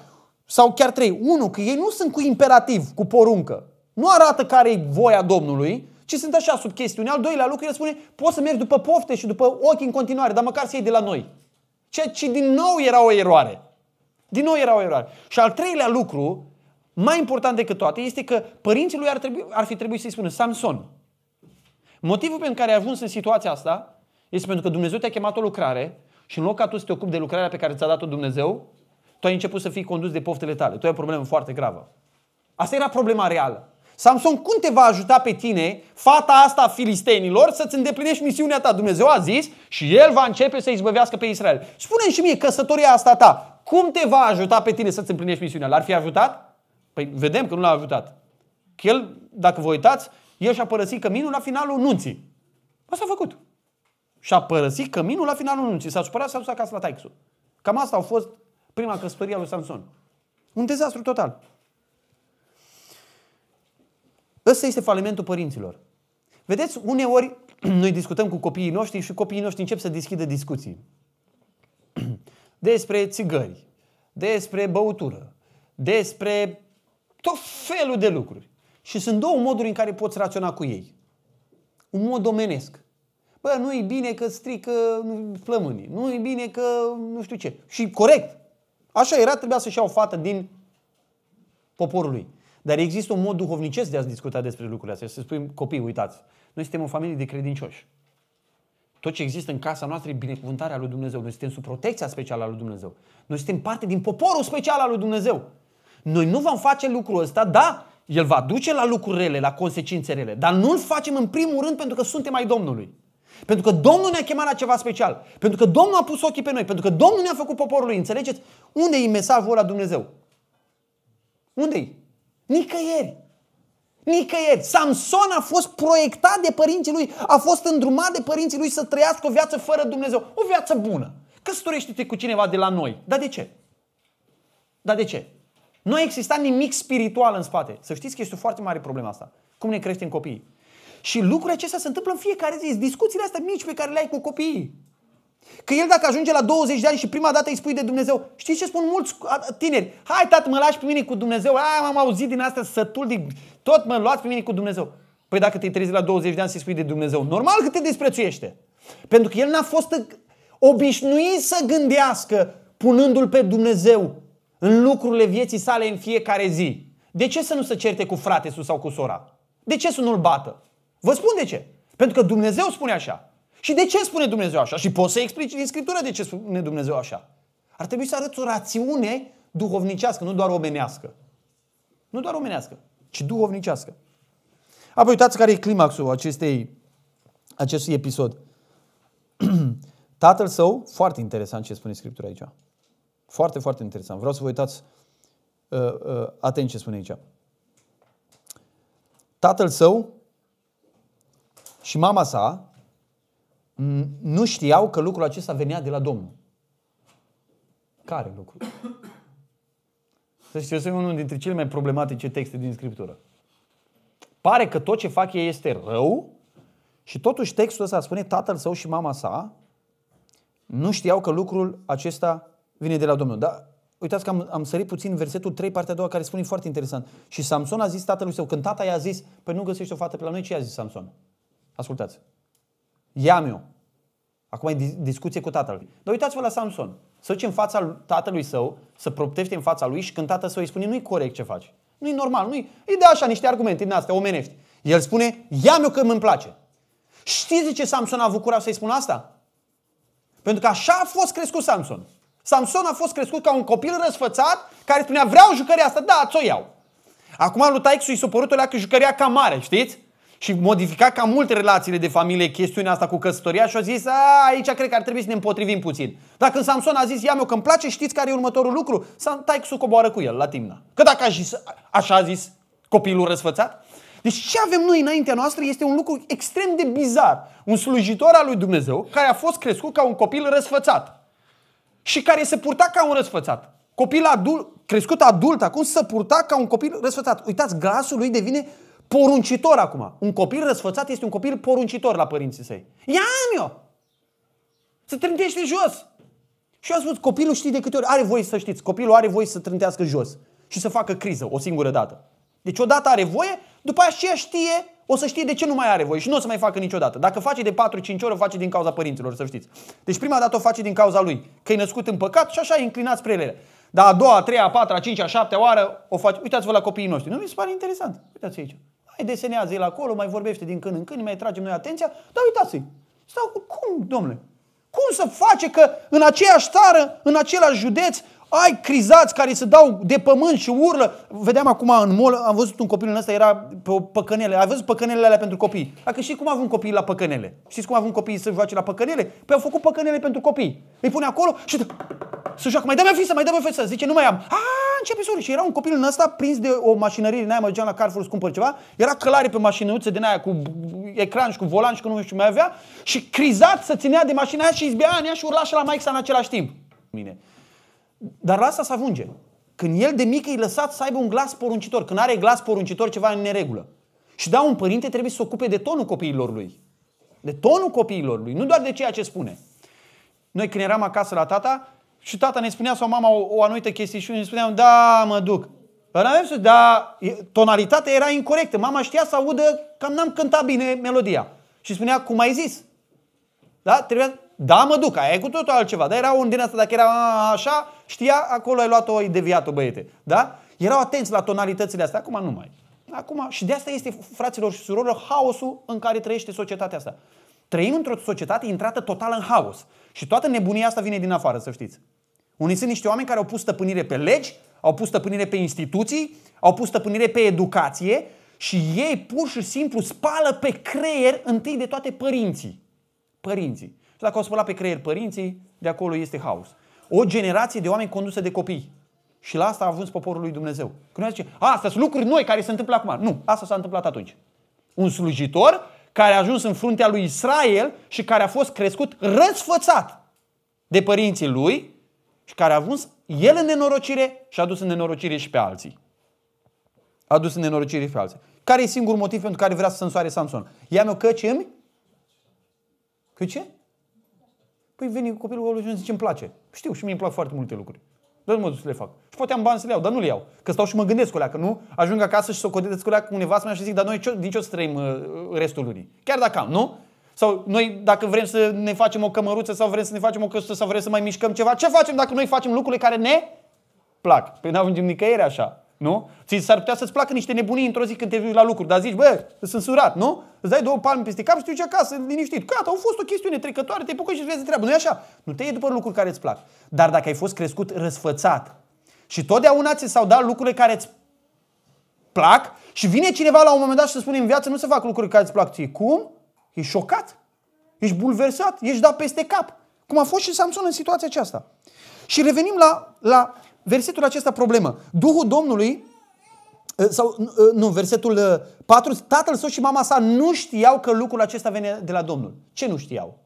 Sau chiar trei. Unu, că ei nu sunt cu imperativ, cu poruncă. Nu arată care e voia Domnului, ci sunt așa sub chestiune. Al doilea lucru, el spune, poți să mergi după pofte și după ochi în continuare, dar măcar să iei de la noi. Ceea ce din nou era o eroare. Din nou era o eroare. Și al treilea lucru, mai important decât toate, este că părinții lui ar, trebui, ar fi trebuit să-i spună Samson. Motivul pentru care ai ajuns în situația asta este pentru că Dumnezeu te-a chemat o lucrare și în loc ca tu să te ocupi de lucrarea pe care ți-a dat-o Dumnezeu, tu ai început să fii condus de poftele tale. Tu ai o problemă foarte gravă. Asta era problema reală. Samson, cum te va ajuta pe tine, fata asta a filistenilor, să-ți îndeplinești misiunea ta? Dumnezeu a zis și el va începe să izbăvească pe Israel. Spune-mi și mie, căsătoria asta ta, cum te va ajuta pe tine să-ți împlinești misiunea? L-ar fi ajutat? Păi vedem că nu l-a ajutat. Că el, dacă vă uitați, el și-a părăsit căminul la finalul nunții. Asta a făcut. Și-a părăsit căminul la finalul nunții. S-a supărat, s-a dus acasă la taixul. Cam asta a fost prima căsătorie a lui Samson. Un dezastru total. Ăsta este falimentul părinților. Vedeți, uneori [clears throat] noi discutăm cu copiii noștri și copiii noștri încep să deschidă discuții [clears throat] despre țigări, despre băutură, despre tot felul de lucruri. Și sunt două moduri în care poți raționa cu ei. Un mod omenesc. Bă, nu e bine că strică plămânii, nu e bine că nu știu ce. Și corect. Așa era, trebuia să-și iau o fată din poporul lui. Dar există un mod duhovnicesc de a discuta despre lucrurile astea. Să spui, copii, uitați, noi suntem o familie de credincioși. Tot ce există în casa noastră e binecuvântarea lui Dumnezeu. Noi suntem sub protecția specială a lui Dumnezeu. Noi suntem parte din poporul special al lui Dumnezeu. Noi nu vom face lucrul ăsta, da, el va duce la lucrurile, la consecințele, dar nu-l facem în primul rând pentru că suntem ai Domnului. Pentru că Domnul ne-a chemat la ceva special. Pentru că Domnul a pus ochii pe noi. Pentru că Domnul ne-a făcut poporul lui. Înțelegeți? Unde e mesajul la Dumnezeu? Unde e? Nicăieri. Nicăieri. Samson a fost proiectat de părinții lui, a fost îndrumat de părinții lui să trăiască o viață fără Dumnezeu. O viață bună. Căsătorește-te cu cineva de la noi. Dar de ce? Dar de ce? Nu existat nimic spiritual în spate. Să știți că este o foarte mare problemă asta. Cum ne creștem copiii? Și lucrurile acestea se întâmplă în fiecare zi. Discuțiile astea mici pe care le ai cu copiii. Că el dacă ajunge la 20 de ani și prima dată îi spui de Dumnezeu, știi ce spun mulți tineri? Hai, tată, mă lași pe mine cu Dumnezeu, aia m-am auzit din asta sătul, de tot mă luați pe mine cu Dumnezeu. Păi dacă te trezi la 20 de ani să-i spui de Dumnezeu, normal că te desprețuiește. Pentru că el n-a fost obișnuit să gândească punându-l pe Dumnezeu în lucrurile vieții sale în fiecare zi. De ce să nu se certe cu frate sau cu sora? De ce să nu-l bată? Vă spun de ce. Pentru că Dumnezeu spune așa. Și de ce spune Dumnezeu așa? Și poți să explici din Scriptură de ce spune Dumnezeu așa. Ar trebui să arăți o rațiune duhovnicească, nu doar omenească. Nu doar omenească, ci duhovnicească. Apoi uitați care e climaxul acestei, acestui episod. [clears throat] Tatăl său, foarte interesant ce spune Scriptura aici. Foarte, foarte interesant. Vreau să vă uitați uh, uh, atent ce spune aici. Tatăl său și mama sa nu știau că lucrul acesta venea de la Domnul. Care lucru? Să știți, este unul dintre cele mai problematice texte din Scriptură. Pare că tot ce fac ei este rău și totuși textul ăsta spune tatăl său și mama sa nu știau că lucrul acesta vine de la Domnul. Dar uitați că am, am sărit puțin versetul 3, partea a doua, care spune foarte interesant. Și Samson a zis tatălui său, când tata i-a zis, păi nu găsești o fată pe la noi, ce i-a zis Samson? Ascultați. Ia o Acum e discuție cu tatăl. Dar uitați-vă la Samson. Să în fața tatălui său, să proptește în fața lui și când tatăl său îi spune nu-i corect ce faci. Nu-i normal, nu-i... Îi dă așa niște argumente din astea omenești. El spune, ia mi că îmi place. Știți de ce Samson a avut curaj să-i spună asta? Pentru că așa a fost crescut Samson. Samson a fost crescut ca un copil răsfățat care spunea vreau jucăria asta, da, ți-o iau. Acum lui Taixu i s-a părut că jucăria cam mare, știți? și modifica ca mult relațiile de familie chestiunea asta cu căsătoria și a zis, a, aici cred că ar trebui să ne împotrivim puțin. Dacă în Samson a zis, ia-mi-o că-mi place, știți care e următorul lucru? Să tai cu coboară cu el la Timna. Da. Că dacă a zis, așa a zis copilul răsfățat? Deci ce avem noi înaintea noastră este un lucru extrem de bizar. Un slujitor al lui Dumnezeu care a fost crescut ca un copil răsfățat și care se purta ca un răsfățat. Copil adult, crescut adult acum, se purta ca un copil răsfățat. Uitați, glasul lui devine poruncitor acum. Un copil răsfățat este un copil poruncitor la părinții săi. Ia mi eu! Să trântește jos! Și eu am spus, copilul știi de câte ori are voie să știți, copilul are voie să trântească jos și să facă criză o singură dată. Deci odată are voie, după aceea știe, o să știe de ce nu mai are voie și nu o să mai facă niciodată. Dacă face de 4-5 ori, o face din cauza părinților, să știți. Deci prima dată o face din cauza lui, că e născut în păcat și așa e înclinat spre ele. Dar a doua, a treia, a patra, a cincea, a șaptea oară o face. Uitați-vă la copiii noștri. Nu mi se pare interesant. Uitați aici mai desenează el acolo, mai vorbește din când în când, mai tragem noi atenția, dar uitați-i. Stau, cum, domnule? Cum să face că în aceeași țară, în același județ, ai crizați care se dau de pământ și urlă. Vedeam acum în mol, am văzut un copil în ăsta, era pe păcănele. Ai văzut păcănele alea pentru copii? Dacă și cum avem copii la păcănele? Știți cum avem copii să joace la păcănele? Păi au făcut păcănele pentru copii. Îi pune acolo și să joacă. Mai dă-mi fisa, mai dă-mi fisa. Zice, nu mai am. A, începe să Și era un copil în ăsta prins de o mașinărie din aia, mă la Carrefour să cumpăr ceva. Era călare pe mașinuță din aia cu ecran și cu volan și cu nu știu mai avea. Și crizat să ținea de mașina aia și izbea în ea și urla și la Mike în același timp. Mine. Dar la asta se ajunge. Când el de mic e lăsat să aibă un glas poruncitor, când are glas poruncitor ceva în neregulă. Și da, un părinte trebuie să se ocupe de tonul copiilor lui. De tonul copiilor lui, nu doar de ceea ce spune. Noi când eram acasă la tata și tata ne spunea sau mama o, o anumită chestie și ne spuneam, da, mă duc. Dar da, tonalitatea era incorrectă. Mama știa să audă că n-am cântat bine melodia. Și spunea, cum ai zis? Da? Trebuia, da, mă duc, aia e cu totul altceva. Dar era un din asta, dacă era așa, știa, acolo ai luat-o, ai deviat-o, băiete. Da? Erau atenți la tonalitățile astea, acum nu mai. Acum, și de asta este, fraților și surorilor, haosul în care trăiește societatea asta. Trăim într-o societate intrată total în haos. Și toată nebunia asta vine din afară, să știți. Unii sunt niște oameni care au pus stăpânire pe legi, au pus stăpânire pe instituții, au pus stăpânire pe educație și ei pur și simplu spală pe creier întâi de toate părinții. Părinții. Și dacă au spălat pe creier părinții, de acolo este haos. O generație de oameni condusă de copii. Și la asta a avut poporul lui Dumnezeu. Când zice, astea sunt lucruri noi care se întâmplă acum. Nu, asta s-a întâmplat atunci. Un slujitor care a ajuns în fruntea lui Israel și care a fost crescut răsfățat de părinții lui și care a avut el în nenorocire și a dus în nenorocire și pe alții. A dus în nenorocire și pe alții. Care e singurul motiv pentru care vrea să se însoare Samson? Ia-mi o căci îmi? Că ce? Păi vine copilul acolo și îmi zice, îmi place. Știu și mie îmi plac foarte multe lucruri. Dar nu mă duc să le fac. Și poate am bani să le iau, dar nu le iau. Că stau și mă gândesc cu alea, că nu ajung acasă și să o codetesc cu alea cu uneva și zic, dar noi ce, din ce o să trăim uh, restul lunii? Chiar dacă am, nu? Sau noi, dacă vrem să ne facem o cămăruță sau vrem să ne facem o căsuță sau vrem să mai mișcăm ceva, ce facem dacă noi facem lucrurile care ne plac? Păi nu ajungem nicăieri așa. Nu? Ți s-ar putea să-ți placă niște nebunii într-o zi când te vii la lucru, dar zici, bă, sunt surat, nu? Îți dai două palme peste cap și te duci acasă, liniștit. Gata, au fost o chestiune trecătoare, te bucuri și vezi treaba. Nu e așa? Nu te iei după lucruri care îți plac. Dar dacă ai fost crescut răsfățat și totdeauna ți s-au dat lucrurile care îți plac și vine cineva la un moment dat și să spune în viață nu se fac lucruri care îți plac ție. Cum? Ești șocat? Ești bulversat? Ești dat peste cap? Cum a fost și Samson în situația aceasta. Și revenim la, la versetul acesta problemă. Duhul Domnului, ă, sau ă, nu, versetul 4, ă, tatăl său și mama sa nu știau că lucrul acesta venea de la Domnul. Ce nu știau?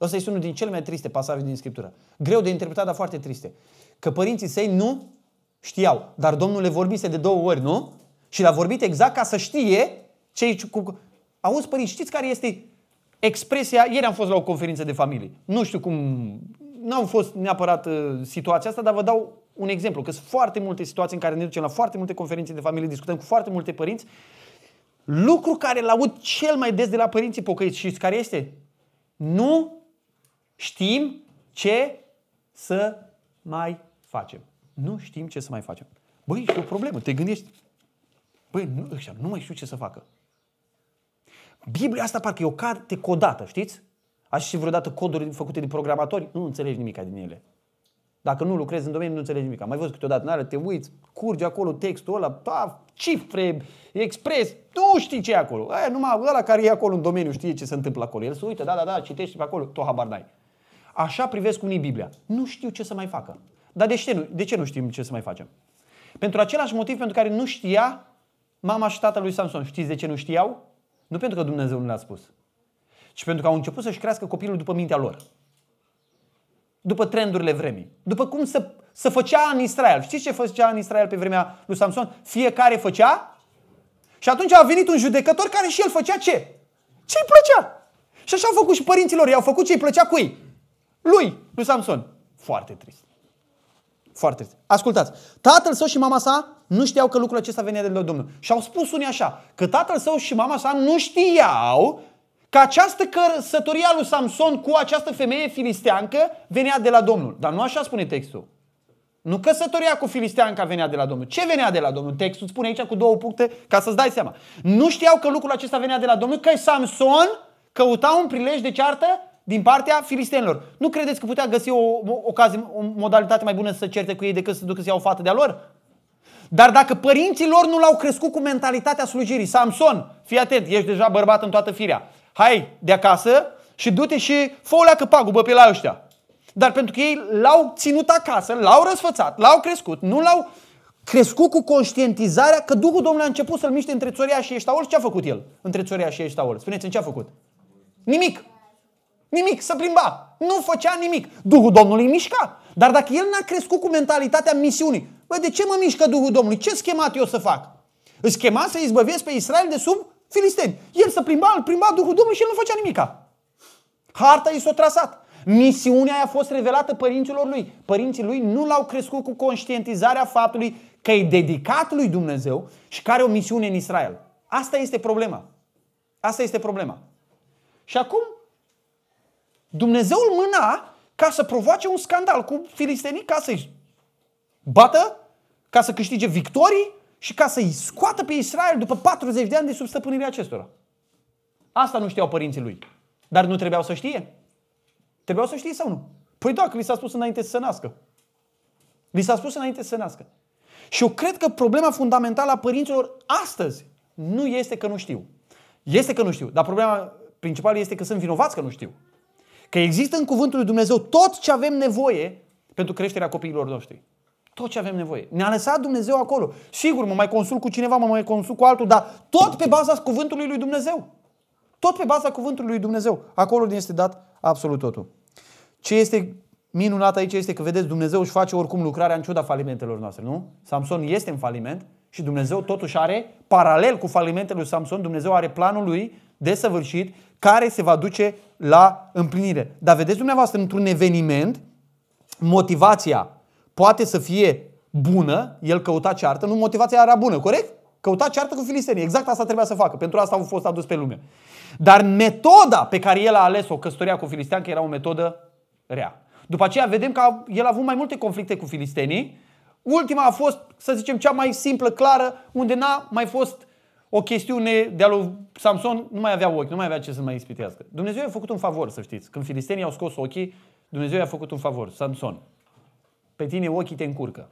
Ăsta este unul din cele mai triste pasaje din Scriptură. Greu de interpretat, dar foarte triste. Că părinții săi nu știau, dar Domnul le vorbise de două ori, nu? Și l a vorbit exact ca să știe cei cu... Auzi, părinți, știți care este expresia? Ieri am fost la o conferință de familie. Nu știu cum... Nu am fost neapărat uh, situația asta, dar vă dau un exemplu, că sunt foarte multe situații în care ne ducem la foarte multe conferințe de familie, discutăm cu foarte multe părinți, lucru care îl aud cel mai des de la părinții pocăiți. Știți care este? Nu știm ce să mai facem. Nu știm ce să mai facem. Băi, e o problemă, te gândești. Băi, nu, ăștia, nu mai știu ce să facă. Biblia asta parcă e o carte codată, știți? Aș și vreodată coduri făcute de programatori? Nu înțelegi nimic din ele. Dacă nu lucrezi în domeniu, nu înțelegi nimic. Am mai văzut câteodată n ară, te uiți, curge acolo textul ăla, pa, cifre, expres, nu știi ce e acolo. Aia, numai ăla care e acolo în domeniu știe ce se întâmplă acolo. El se uită, da, da, da, citește pe acolo, tot habar n-ai. Așa privesc unii Biblia. Nu știu ce să mai facă. Dar de ce, nu, de ce nu știm ce să mai facem? Pentru același motiv pentru care nu știa mama și tatăl lui Samson. Știți de ce nu știau? Nu pentru că Dumnezeu nu le-a spus, ci pentru că au început să-și crească copilul după mintea lor după trendurile vremii. După cum se, se făcea în Israel. Știți ce făcea în Israel pe vremea lui Samson? Fiecare făcea și atunci a venit un judecător care și el făcea ce? Ce îi plăcea. Și așa au făcut și părinților. I-au făcut ce îi plăcea cui? Lui, lui Samson. Foarte trist. Foarte trist. Ascultați. Tatăl său și mama sa nu știau că lucrul acesta venea de la Domnul. Și au spus unii așa, că tatăl său și mama sa nu știau că această a lui Samson cu această femeie filisteancă venea de la Domnul. Dar nu așa spune textul. Nu căsătoria cu filisteanca venea de la Domnul. Ce venea de la Domnul? Textul spune aici cu două puncte ca să-ți dai seama. Nu știau că lucrul acesta venea de la Domnul, că Samson căuta un prilej de ceartă din partea filistenilor. Nu credeți că putea găsi o, o ocazie, o modalitate mai bună să certe cu ei decât să ducă să iau o fată de-a lor? Dar dacă părinții lor nu l-au crescut cu mentalitatea slujirii, Samson, fii atent, ești deja bărbat în toată firea hai de acasă și du-te și fă o leacă pagubă pe la ăștia. Dar pentru că ei l-au ținut acasă, l-au răsfățat, l-au crescut, nu l-au crescut cu conștientizarea că Duhul Domnului a început să-l miște între Țoria și Eștaol și ce a făcut el între Țoria și Eștaol? Spuneți-mi ce a făcut? Nimic. Nimic, să plimba. Nu făcea nimic. Duhul Domnului mișca. Dar dacă el n-a crescut cu mentalitatea misiunii, bă, de ce mă mișcă Duhul Domnului? Ce schemat eu să fac? Îți chema să izbăvesc pe Israel de sub filisteni. El se plimba, îl plimba Duhul Domnului și el nu făcea nimica. Harta i s-a trasat. Misiunea aia a fost revelată părinților lui. Părinții lui nu l-au crescut cu conștientizarea faptului că e dedicat lui Dumnezeu și care o misiune în Israel. Asta este problema. Asta este problema. Și acum Dumnezeu îl mâna ca să provoace un scandal cu filistenii, ca să-i bată, ca să câștige victorii și ca să-i scoată pe Israel după 40 de ani de sub stăpânirea acestora. Asta nu știau părinții lui. Dar nu trebuiau să știe? Trebuiau să știe sau nu? Păi da, că li s-a spus înainte să se nască. Li s-a spus înainte să se nască. Și eu cred că problema fundamentală a părinților astăzi nu este că nu știu. Este că nu știu, dar problema principală este că sunt vinovați că nu știu. Că există în cuvântul lui Dumnezeu tot ce avem nevoie pentru creșterea copiilor noștri tot ce avem nevoie. Ne-a lăsat Dumnezeu acolo. Sigur, mă mai consult cu cineva, mă mai consult cu altul, dar tot pe baza cuvântului lui Dumnezeu. Tot pe baza cuvântului lui Dumnezeu. Acolo ne este dat absolut totul. Ce este minunat aici este că, vedeți, Dumnezeu își face oricum lucrarea în ciuda falimentelor noastre, nu? Samson este în faliment și Dumnezeu totuși are, paralel cu falimentele lui Samson, Dumnezeu are planul lui desăvârșit care se va duce la împlinire. Dar vedeți dumneavoastră, într-un eveniment, motivația poate să fie bună, el căuta ceartă, nu motivația era bună, corect? Căuta ceartă cu filistenii. Exact asta trebuia să facă. Pentru asta au fost adus pe lume. Dar metoda pe care el a ales-o, căsătoria cu filistean, că era o metodă rea. După aceea vedem că el a avut mai multe conflicte cu filistenii. Ultima a fost, să zicem, cea mai simplă, clară, unde n-a mai fost o chestiune de a lui Samson, nu mai avea ochi, nu mai avea ce să mai ispitească. Dumnezeu i-a făcut un favor, să știți. Când filistenii au scos ochii, Dumnezeu i-a făcut un favor, Samson pe tine ochii te încurcă.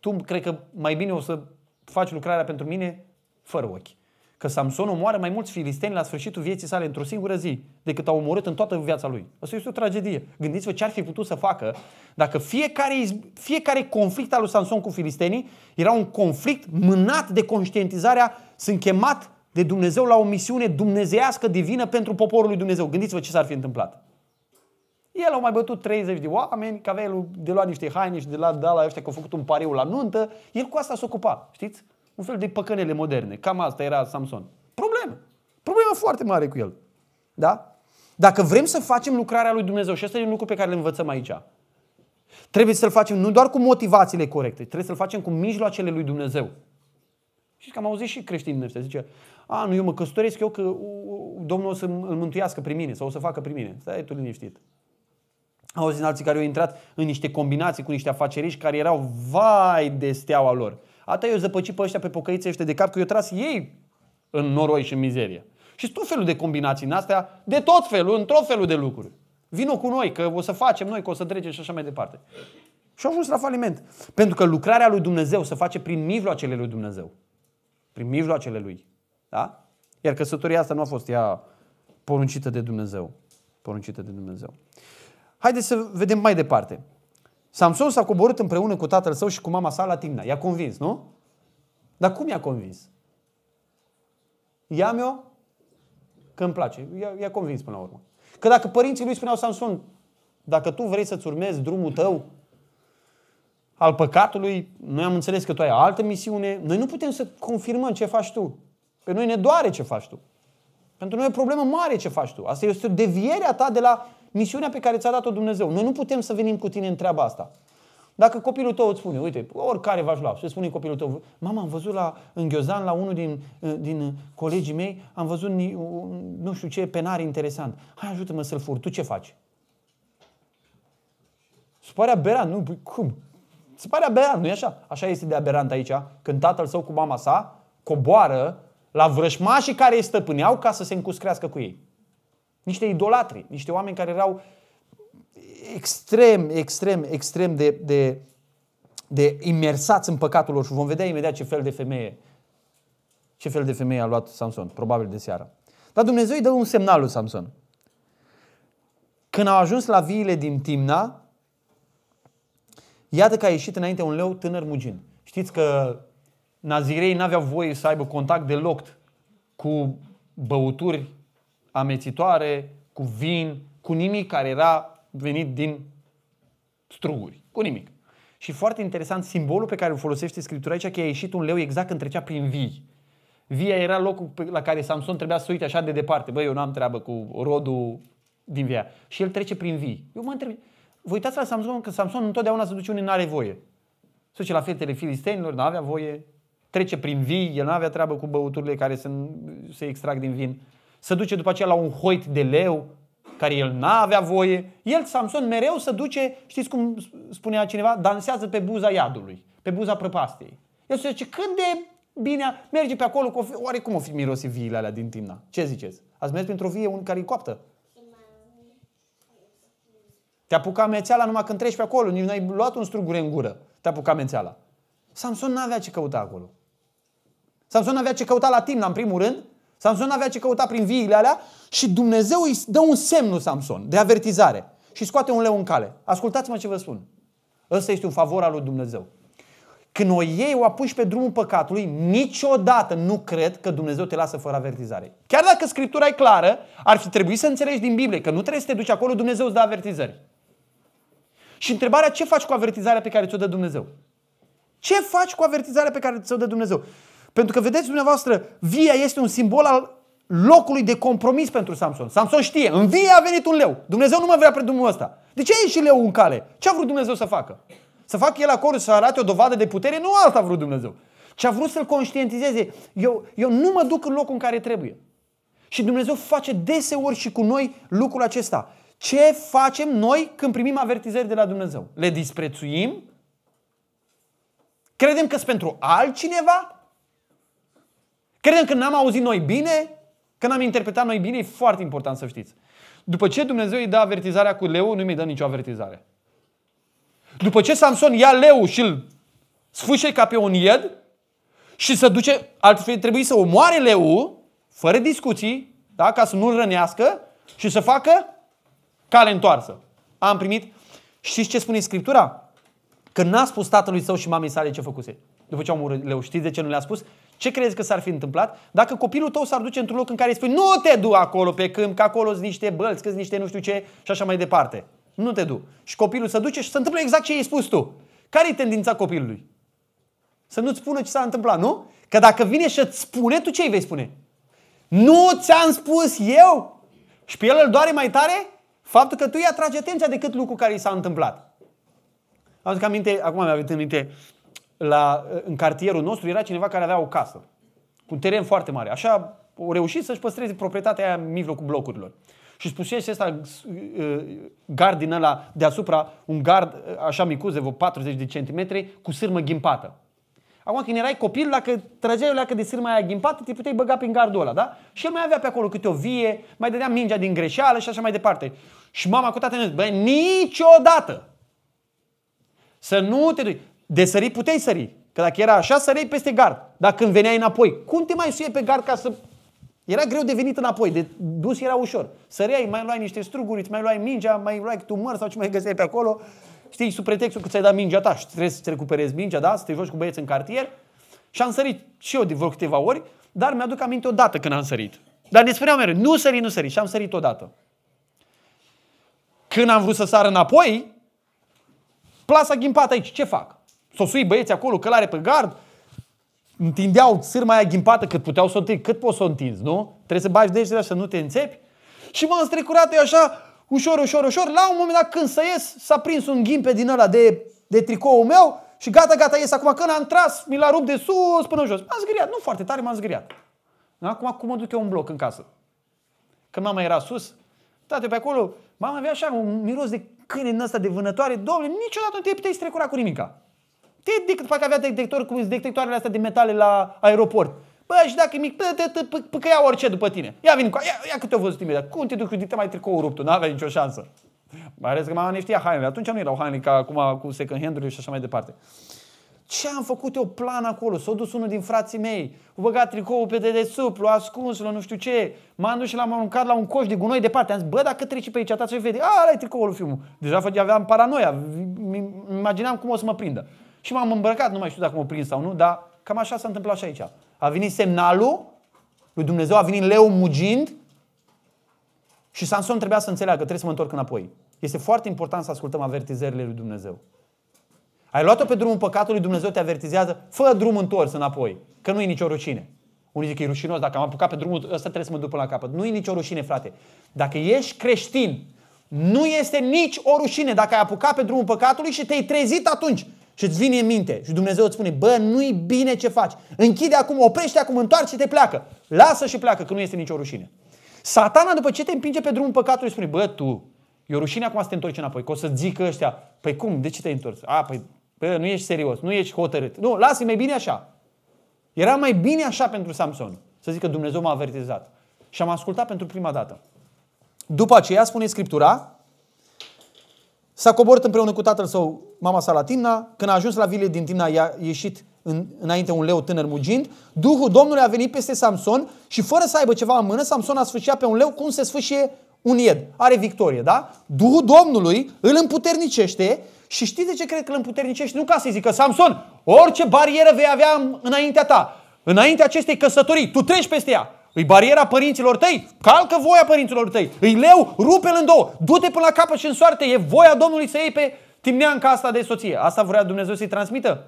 Tu cred că mai bine o să faci lucrarea pentru mine fără ochi. Că Samson omoară mai mulți filisteni la sfârșitul vieții sale într-o singură zi decât a omorât în toată viața lui. Asta este o tragedie. Gândiți-vă ce ar fi putut să facă dacă fiecare, fiecare conflict al lui Samson cu filistenii era un conflict mânat de conștientizarea sunt chemat de Dumnezeu la o misiune dumnezeiască divină pentru poporul lui Dumnezeu. Gândiți-vă ce s-ar fi întâmplat. El au mai bătut 30 de oameni, că avea de luat niște haine și de la de la ăștia că au făcut un pariu la nuntă. El cu asta s-a ocupat, știți? Un fel de păcănele moderne. Cam asta era Samson. Probleme. Problema foarte mare cu el. Da? Dacă vrem să facem lucrarea lui Dumnezeu, și asta e un lucru pe care îl învățăm aici, trebuie să-l facem nu doar cu motivațiile corecte, trebuie să-l facem cu mijloacele lui Dumnezeu. Și că am auzit și creștinii ăștia, zice, a, nu, eu mă căsătoresc eu că Domnul o să îl mântuiască prin mine sau o să facă prin mine. Stai tu liniștit. Auzi alții care au intrat în niște combinații cu niște afaceriști care erau vai de steaua lor. Atâta eu zăpăci pe ăștia pe pocăițe ăștia de cap că eu tras ei în noroi și în mizerie. Și tot felul de combinații în astea, de tot felul, în tot felul de lucruri. Vino cu noi, că o să facem noi, că o să trecem și așa mai departe. Și au ajuns la faliment. Pentru că lucrarea lui Dumnezeu se face prin mijloacele lui Dumnezeu. Prin mijloacele lui. Da? Iar căsătoria asta nu a fost ea poruncită de Dumnezeu. Poruncită de Dumnezeu. Haideți să vedem mai departe. Samson s-a coborât împreună cu tatăl său și cu mama sa la Timna. I-a convins, nu? Dar cum i-a convins? Ia-mi-o că îmi place. I-a, i-a convins până la urmă. Că dacă părinții lui spuneau Samson, dacă tu vrei să-ți urmezi drumul tău al păcatului, noi am înțeles că tu ai altă misiune, noi nu putem să confirmăm ce faci tu. Pe noi ne doare ce faci tu. Pentru noi e o problemă mare ce faci tu. Asta este o deviere a ta de la Misiunea pe care ți-a dat-o Dumnezeu. Noi nu putem să venim cu tine în treaba asta. Dacă copilul tău îți spune, uite, oricare v-aș lua, și spune copilul tău, mama, am văzut la, în Ghiozan, la unul din, eh, din colegii mei, am văzut nu știu ce penar interesant. Hai, ajută-mă să-l fur. Tu ce faci? Se pare aberant, nu? Păi cum? Se pare aberant, nu-i așa? Așa este de aberant aici, când tatăl său cu mama sa coboară la vrășmașii care îi stăpâneau ca să se încuscrească cu ei. Niște idolatri, niște oameni care erau extrem, extrem, extrem de, de, de imersați în păcatul lor și vom vedea imediat ce fel de femeie ce fel de femeie a luat Samson, probabil de seară. Dar Dumnezeu îi dă un semnal lui Samson. Când au ajuns la viile din Timna, iată că a ieșit înainte un leu tânăr mugin. Știți că nazirei n-aveau voie să aibă contact deloc cu băuturi amețitoare, cu vin, cu nimic care era venit din struguri. Cu nimic. Și foarte interesant, simbolul pe care îl folosește Scriptura aici, că a ieșit un leu exact când trecea prin vii. Via era locul la care Samson trebuia să uite așa de departe. Băi, eu nu am treabă cu rodul din via. Și el trece prin vii. Eu mă întreb, vă uitați la Samson, că Samson întotdeauna se duce unde n-are voie. Se duce la fetele filistenilor, nu avea voie, trece prin vii, el n-avea treabă cu băuturile care se, se extrag din vin se duce după aceea la un hoit de leu, care el n-avea voie. El, Samson, mereu se duce, știți cum spunea cineva, dansează pe buza iadului, pe buza prăpastiei. El se zice, când de bine merge pe acolo, cu o fi, oare cum o fi mirosi viile alea din Timna? Ce ziceți? Ați mers printr-o vie un care e coaptă? Te pucat mețeala numai când treci pe acolo, nici n-ai luat un strugure în gură. Te pucat mețeala. Samson n-avea ce căuta acolo. Samson n-avea ce căuta la Timna, în primul rând, Samson avea ce căuta prin viile alea și Dumnezeu îi dă un semn lui Samson de avertizare și scoate un leu în cale. Ascultați-mă ce vă spun. Ăsta este un favor al lui Dumnezeu. Când o iei, o apuci pe drumul păcatului, niciodată nu cred că Dumnezeu te lasă fără avertizare. Chiar dacă Scriptura e clară, ar fi trebuit să înțelegi din Biblie că nu trebuie să te duci acolo, Dumnezeu îți dă avertizări. Și întrebarea, ce faci cu avertizarea pe care ți-o dă Dumnezeu? Ce faci cu avertizarea pe care ți-o dă Dumnezeu? Pentru că, vedeți dumneavoastră, via este un simbol al locului de compromis pentru Samson. Samson știe, în via a venit un leu. Dumnezeu nu mă vrea pe drumul ăsta. De ce a ieșit leu în cale? Ce a vrut Dumnezeu să facă? Să facă el acolo să arate o dovadă de putere? Nu asta a vrut Dumnezeu. Ce a vrut să-l conștientizeze. Eu, eu nu mă duc în locul în care trebuie. Și Dumnezeu face deseori și cu noi lucrul acesta. Ce facem noi când primim avertizări de la Dumnezeu? Le disprețuim? Credem că sunt pentru altcineva? Credem că n-am auzit noi bine? Că n-am interpretat noi bine? E foarte important să știți. După ce Dumnezeu îi dă avertizarea cu leu, nu mi dă nicio avertizare. După ce Samson ia leu și îl sfâșe ca pe un ied și se duce, ar trebui să omoare leu, fără discuții, da? ca să nu-l rănească și să facă cale întoarsă. Am primit. Știți ce spune Scriptura? Că n-a spus tatălui său și mamei sale ce făcuse. După ce au murit leu, știți de ce nu le-a spus? Ce crezi că s-ar fi întâmplat dacă copilul tău s-ar duce într-un loc în care îi spui nu te du acolo pe câmp, că acolo sunt niște bălți, că niște nu știu ce și așa mai departe. Nu te du. Și copilul se duce și se întâmplă exact ce i-ai spus tu. Care e tendința copilului? Să nu-ți spună ce s-a întâmplat, nu? Că dacă vine și îți spune, tu ce îi vei spune? Nu ți-am spus eu? Și pe el îl doare mai tare? Faptul că tu îi atragi atenția decât lucru care i s-a întâmplat. Am zis că aminte, acum mi-a venit în minte, la, în cartierul nostru era cineva care avea o casă cu un teren foarte mare. Așa o reușit să-și păstreze proprietatea aia în mijlocul blocurilor. Și spusese ăsta uh, gard din ăla deasupra, un gard uh, așa micuț, de vreo 40 de centimetri, cu sârmă ghimpată. Acum când erai copil, dacă trăgeai o leacă de sârmă aia ghimpată, te puteai băga prin gardul ăla, da? Și el mai avea pe acolo câte o vie, mai dădea mingea din greșeală și așa mai departe. Și mama cu tatăl meu, băi, niciodată să nu te duci. De sări puteai sări. Că dacă era așa, sărei peste gard. Dar când veneai înapoi, cum te mai suie pe gard ca să... Era greu de venit înapoi, de dus era ușor. Săreai, mai luai niște struguri, îți mai luai mingea, mai luai tumăr sau ce mai găseai pe acolo. Știi, sub pretextul că ți-ai dat mingea ta și trebuie să-ți recuperezi mingea, da? Să te joci cu băieți în cartier. Și am sărit și eu de vreo câteva ori, dar mi-aduc aminte odată când am sărit. Dar ne spuneam mereu, nu sări, nu sări. Și am sărit odată. Când am vrut să sar înapoi, plasa ghimpată aici, ce fac? Sosui băieți acolo, călare pe gard, întindeau sârma aia ghimpată cât puteau să o întind, cât poți să o întinzi, nu? Trebuie să bagi degetele să nu te înțepi. Și m-am strecurat eu așa, ușor, ușor, ușor. La un moment dat când să ies, s-a prins un ghimpe din ăla de, de tricoul meu și gata, gata, ies acum. Când am tras, mi l-a rupt de sus până jos. M-am zgriat, nu foarte tare, m-am zgriat. Da, acum cum mă duc eu un bloc în casă? Când mama era sus, tate pe acolo, mama avea așa un miros de câine din ăsta de vânătoare. Doamne, niciodată nu te puteai strecura cu nimica. Te, parcă avea detector cu detectoarele astea de metale la aeroport. Bă, și dacă e mic, pă, că ia orice după tine. Ia vin cu, ia, ia câte o văzut imediat. Cum te duci cu dita mai tricoul ruptul? N-avea nicio șansă. Mai ales că mama ne știa hainele. Atunci nu erau haine ca acum cu second hand și așa mai departe. Ce am făcut eu plan acolo? S-a dus unul din frații mei, a băgat tricoul pe dedesubt, l-a ascuns, l-a nu știu ce. M-am dus și l-am aruncat la un coș de gunoi departe. Am zis, bă, dacă treci pe aici, ta să vede. A, ăla e tricoul filmul. Deja aveam paranoia. Imaginam cum o să mă prindă și m-am îmbrăcat, nu mai știu dacă m-au prins sau nu, dar cam așa s-a întâmplat și aici. A venit semnalul lui Dumnezeu, a venit leu mugind și Samson trebuia să înțeleagă, că trebuie să mă întorc înapoi. Este foarte important să ascultăm avertizările lui Dumnezeu. Ai luat-o pe drumul păcatului, Dumnezeu te avertizează, fă drum întors înapoi, că nu e nicio rușine. Unii zic că e rușinos, dacă am apucat pe drumul ăsta trebuie să mă duc până la capăt. Nu e nicio rușine, frate. Dacă ești creștin, nu este nici o rușine dacă ai apucat pe drumul păcatului și te-ai trezit atunci și îți vine în minte și Dumnezeu îți spune, bă, nu-i bine ce faci. Închide acum, oprește acum, întoarce-te, pleacă. Lasă și pleacă, că nu este nicio rușine. Satana, după ce te împinge pe drumul păcatului, spune, bă, tu, e o rușine acum să te întorci înapoi, că o să zică ăștia, păi cum, de ce te-ai întors? A, păi, bă, nu ești serios, nu ești hotărât. Nu, lasă mai bine așa. Era mai bine așa pentru Samson, să zic că Dumnezeu m-a avertizat. Și am ascultat pentru prima dată. După aceea, spune Scriptura, S-a coborât împreună cu tatăl său, mama sa, la Timna. Când a ajuns la vile din Timna, i-a ieșit în, înainte un leu tânăr mugind. Duhul Domnului a venit peste Samson și fără să aibă ceva în mână, Samson a sfârșit pe un leu cum se sfâșie un ied. Are victorie, da? Duhul Domnului îl împuternicește și știți de ce cred că îl împuternicește? Nu ca să-i zică, Samson, orice barieră vei avea înaintea ta, înaintea acestei căsătorii, tu treci peste ea. E bariera părinților tăi. Calcă voia părinților tăi. Îi leu, rupe-l în două. Du-te până la capăt și în soarte. E voia Domnului să iei pe timneanca asta de soție. Asta vrea Dumnezeu să-i transmită?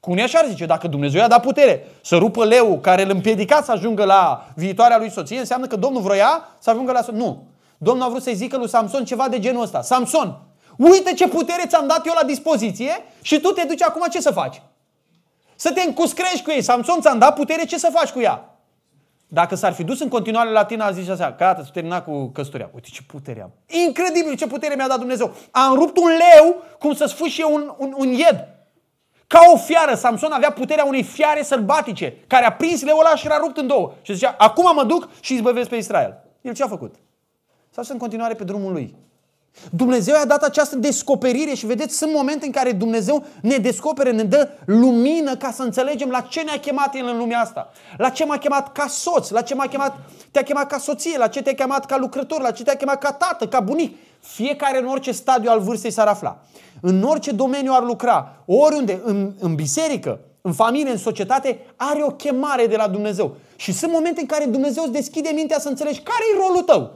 Cum așa ar zice, dacă Dumnezeu i-a dat putere să rupă leu care îl împiedica să ajungă la viitoarea lui soție, înseamnă că Domnul vroia să ajungă la soție. Nu. Domnul a vrut să-i zică lui Samson ceva de genul ăsta. Samson, uite ce putere ți-am dat eu la dispoziție și tu te duci acum ce să faci? Să te încuscrești cu ei. Samson ți-am dat putere, ce să faci cu ea? Dacă s-ar fi dus în continuare la tine, a zis așa, gata, s-a terminat cu căsătoria. Uite ce putere am. Incredibil ce putere mi-a dat Dumnezeu. Am rupt un leu, cum să-ți fâșie un, un, un ied. Ca o fiară, Samson avea puterea unei fiare sălbatice, care a prins leul ăla și l-a rupt în două. Și zicea, acum mă duc și izbăvesc pe Israel. El ce a făcut? S-a dus în continuare pe drumul lui. Dumnezeu i-a dat această descoperire și vedeți, sunt momente în care Dumnezeu ne descopere, ne dă lumină ca să înțelegem la ce ne-a chemat El în lumea asta. La ce m-a chemat ca soț, la ce m-a chemat, te-a chemat ca soție, la ce te-a chemat ca lucrător, la ce te-a chemat ca tată, ca bunic. Fiecare în orice stadiu al vârstei s-ar afla. În orice domeniu ar lucra, oriunde, în, în biserică, în familie, în societate, are o chemare de la Dumnezeu. Și sunt momente în care Dumnezeu îți deschide mintea să înțelegi care e rolul tău.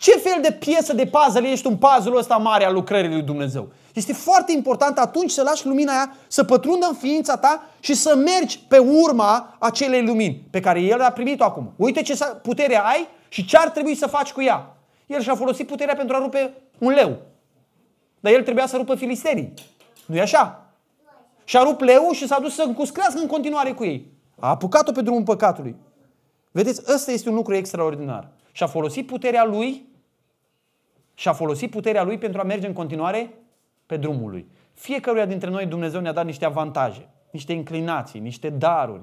Ce fel de piesă de puzzle ești un puzzle ăsta mare al lucrării lui Dumnezeu? Este foarte important atunci să lași lumina aia să pătrundă în ființa ta și să mergi pe urma acelei lumini pe care El a primit-o acum. Uite ce putere ai și ce ar trebui să faci cu ea. El și-a folosit puterea pentru a rupe un leu. Dar el trebuia să rupă filisterii. nu e așa? Și-a rupt leu și s-a dus să încuscrească în continuare cu ei. A apucat-o pe drumul păcatului. Vedeți, ăsta este un lucru extraordinar. Și-a folosit puterea lui și a folosit puterea lui pentru a merge în continuare pe drumul lui. Fiecăruia dintre noi Dumnezeu ne-a dat niște avantaje, niște inclinații, niște daruri.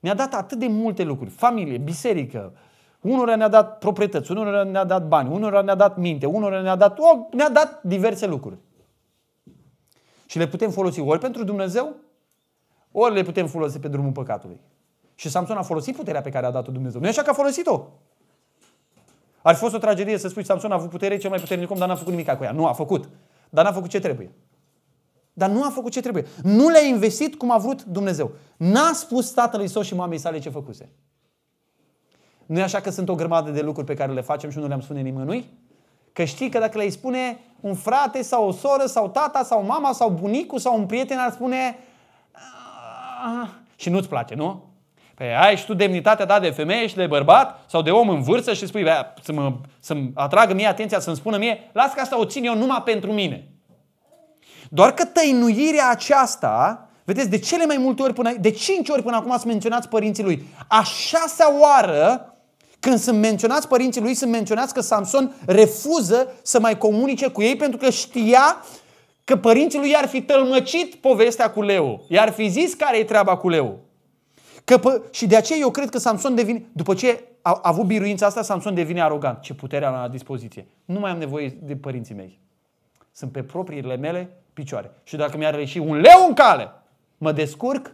Ne-a dat atât de multe lucruri. Familie, biserică, unora ne-a dat proprietăți, unora ne-a dat bani, unora ne-a dat minte, unora ne-a dat, o, ne-a dat diverse lucruri. Și le putem folosi ori pentru Dumnezeu, ori le putem folosi pe drumul păcatului. Și Samson a folosit puterea pe care a dat-o Dumnezeu. Nu e așa că a folosit-o. Ar fi fost o tragedie să spui Samson a avut putere, cel mai puternic om, dar n-a făcut nimic cu ea. Nu a făcut. Dar n-a făcut ce trebuie. Dar nu a făcut ce trebuie. Nu le-a investit cum a vrut Dumnezeu. N-a spus tatălui său și mamei sale ce făcuse. Nu e așa că sunt o grămadă de lucruri pe care le facem și nu le-am spune nimănui? Că știi că dacă le-ai spune un frate sau o soră sau tata sau mama sau bunicul sau un prieten ar spune ah, și nu-ți place, nu? Păi ai și tu demnitatea ta de femeie și de bărbat sau de om în vârstă și spui, să mă, să-mi atragă mie atenția, să-mi spună mie, las că asta o țin eu numai pentru mine. Doar că tăinuirea aceasta, vedeți, de cele mai multe ori, până, de cinci ori până acum ați menționați părinții lui, a șasea oară când sunt menționați părinții lui, sunt menționați că Samson refuză să mai comunice cu ei pentru că știa că părinții lui i-ar fi tălmăcit povestea cu Leu. I-ar fi zis care e treaba cu Leu. Că pă, și de aceea eu cred că Samson devine, după ce a, a avut biruința asta, Samson devine arogant. Ce puterea la dispoziție. Nu mai am nevoie de părinții mei. Sunt pe propriile mele picioare. Și dacă mi-ar reși un leu în cale, mă descurc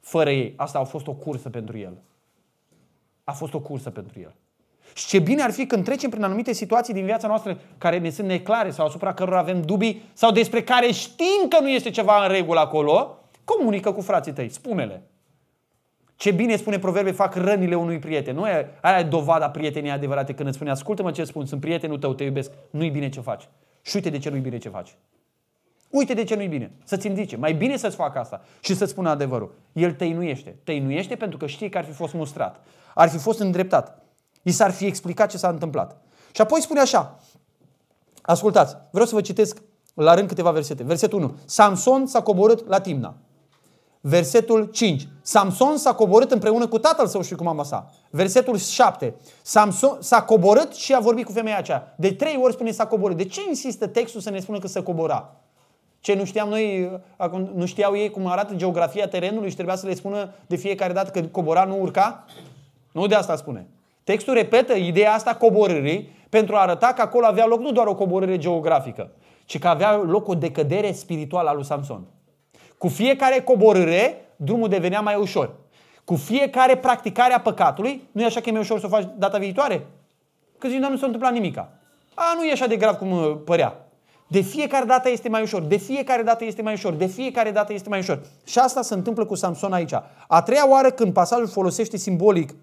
fără ei. Asta a fost o cursă pentru el. A fost o cursă pentru el. Și ce bine ar fi când trecem prin anumite situații din viața noastră care ne sunt neclare sau asupra cărora avem dubii sau despre care știm că nu este ceva în regulă acolo, comunică cu frații tăi, spune-le. Ce bine spune proverbe, fac rănile unui prieten. Nu e, aia e dovada prietenii adevărate când îți spune, ascultă-mă ce spun, sunt prietenul tău, te iubesc, nu-i bine ce faci. Și uite de ce nu-i bine ce faci. Uite de ce nu-i bine. Să-ți indice. Mai bine să-ți facă asta și să-ți spună adevărul. El te inuiește. Te inuiește pentru că știe că ar fi fost mustrat. Ar fi fost îndreptat. I s-ar fi explicat ce s-a întâmplat. Și apoi spune așa. Ascultați, vreau să vă citesc la rând câteva versete. Versetul 1. Samson s-a coborât la Timna. Versetul 5. Samson s-a coborât împreună cu tatăl său și cu mama sa. Versetul 7. Samson s-a coborât și a vorbit cu femeia aceea. De trei ori spune s-a coborât. De ce insistă textul să ne spună că se cobora? Ce nu știam noi, acum, nu știau ei cum arată geografia terenului și trebuia să le spună de fiecare dată că cobora, nu urca? Nu de asta spune. Textul repetă ideea asta coborârii pentru a arăta că acolo avea loc nu doar o coborâre geografică, ci că avea loc o decădere spirituală a lui Samson. Cu fiecare coborâre, drumul devenea mai ușor. Cu fiecare practicare a păcatului, nu e așa că e mai ușor să o faci data viitoare? Că zici, nu s-a întâmplat nimica. A, nu e așa de grav cum uh, părea. De fiecare dată este mai ușor, de fiecare dată este mai ușor, de fiecare dată este mai ușor. Și asta se întâmplă cu Samson aici. A treia oară când pasajul folosește simbolic,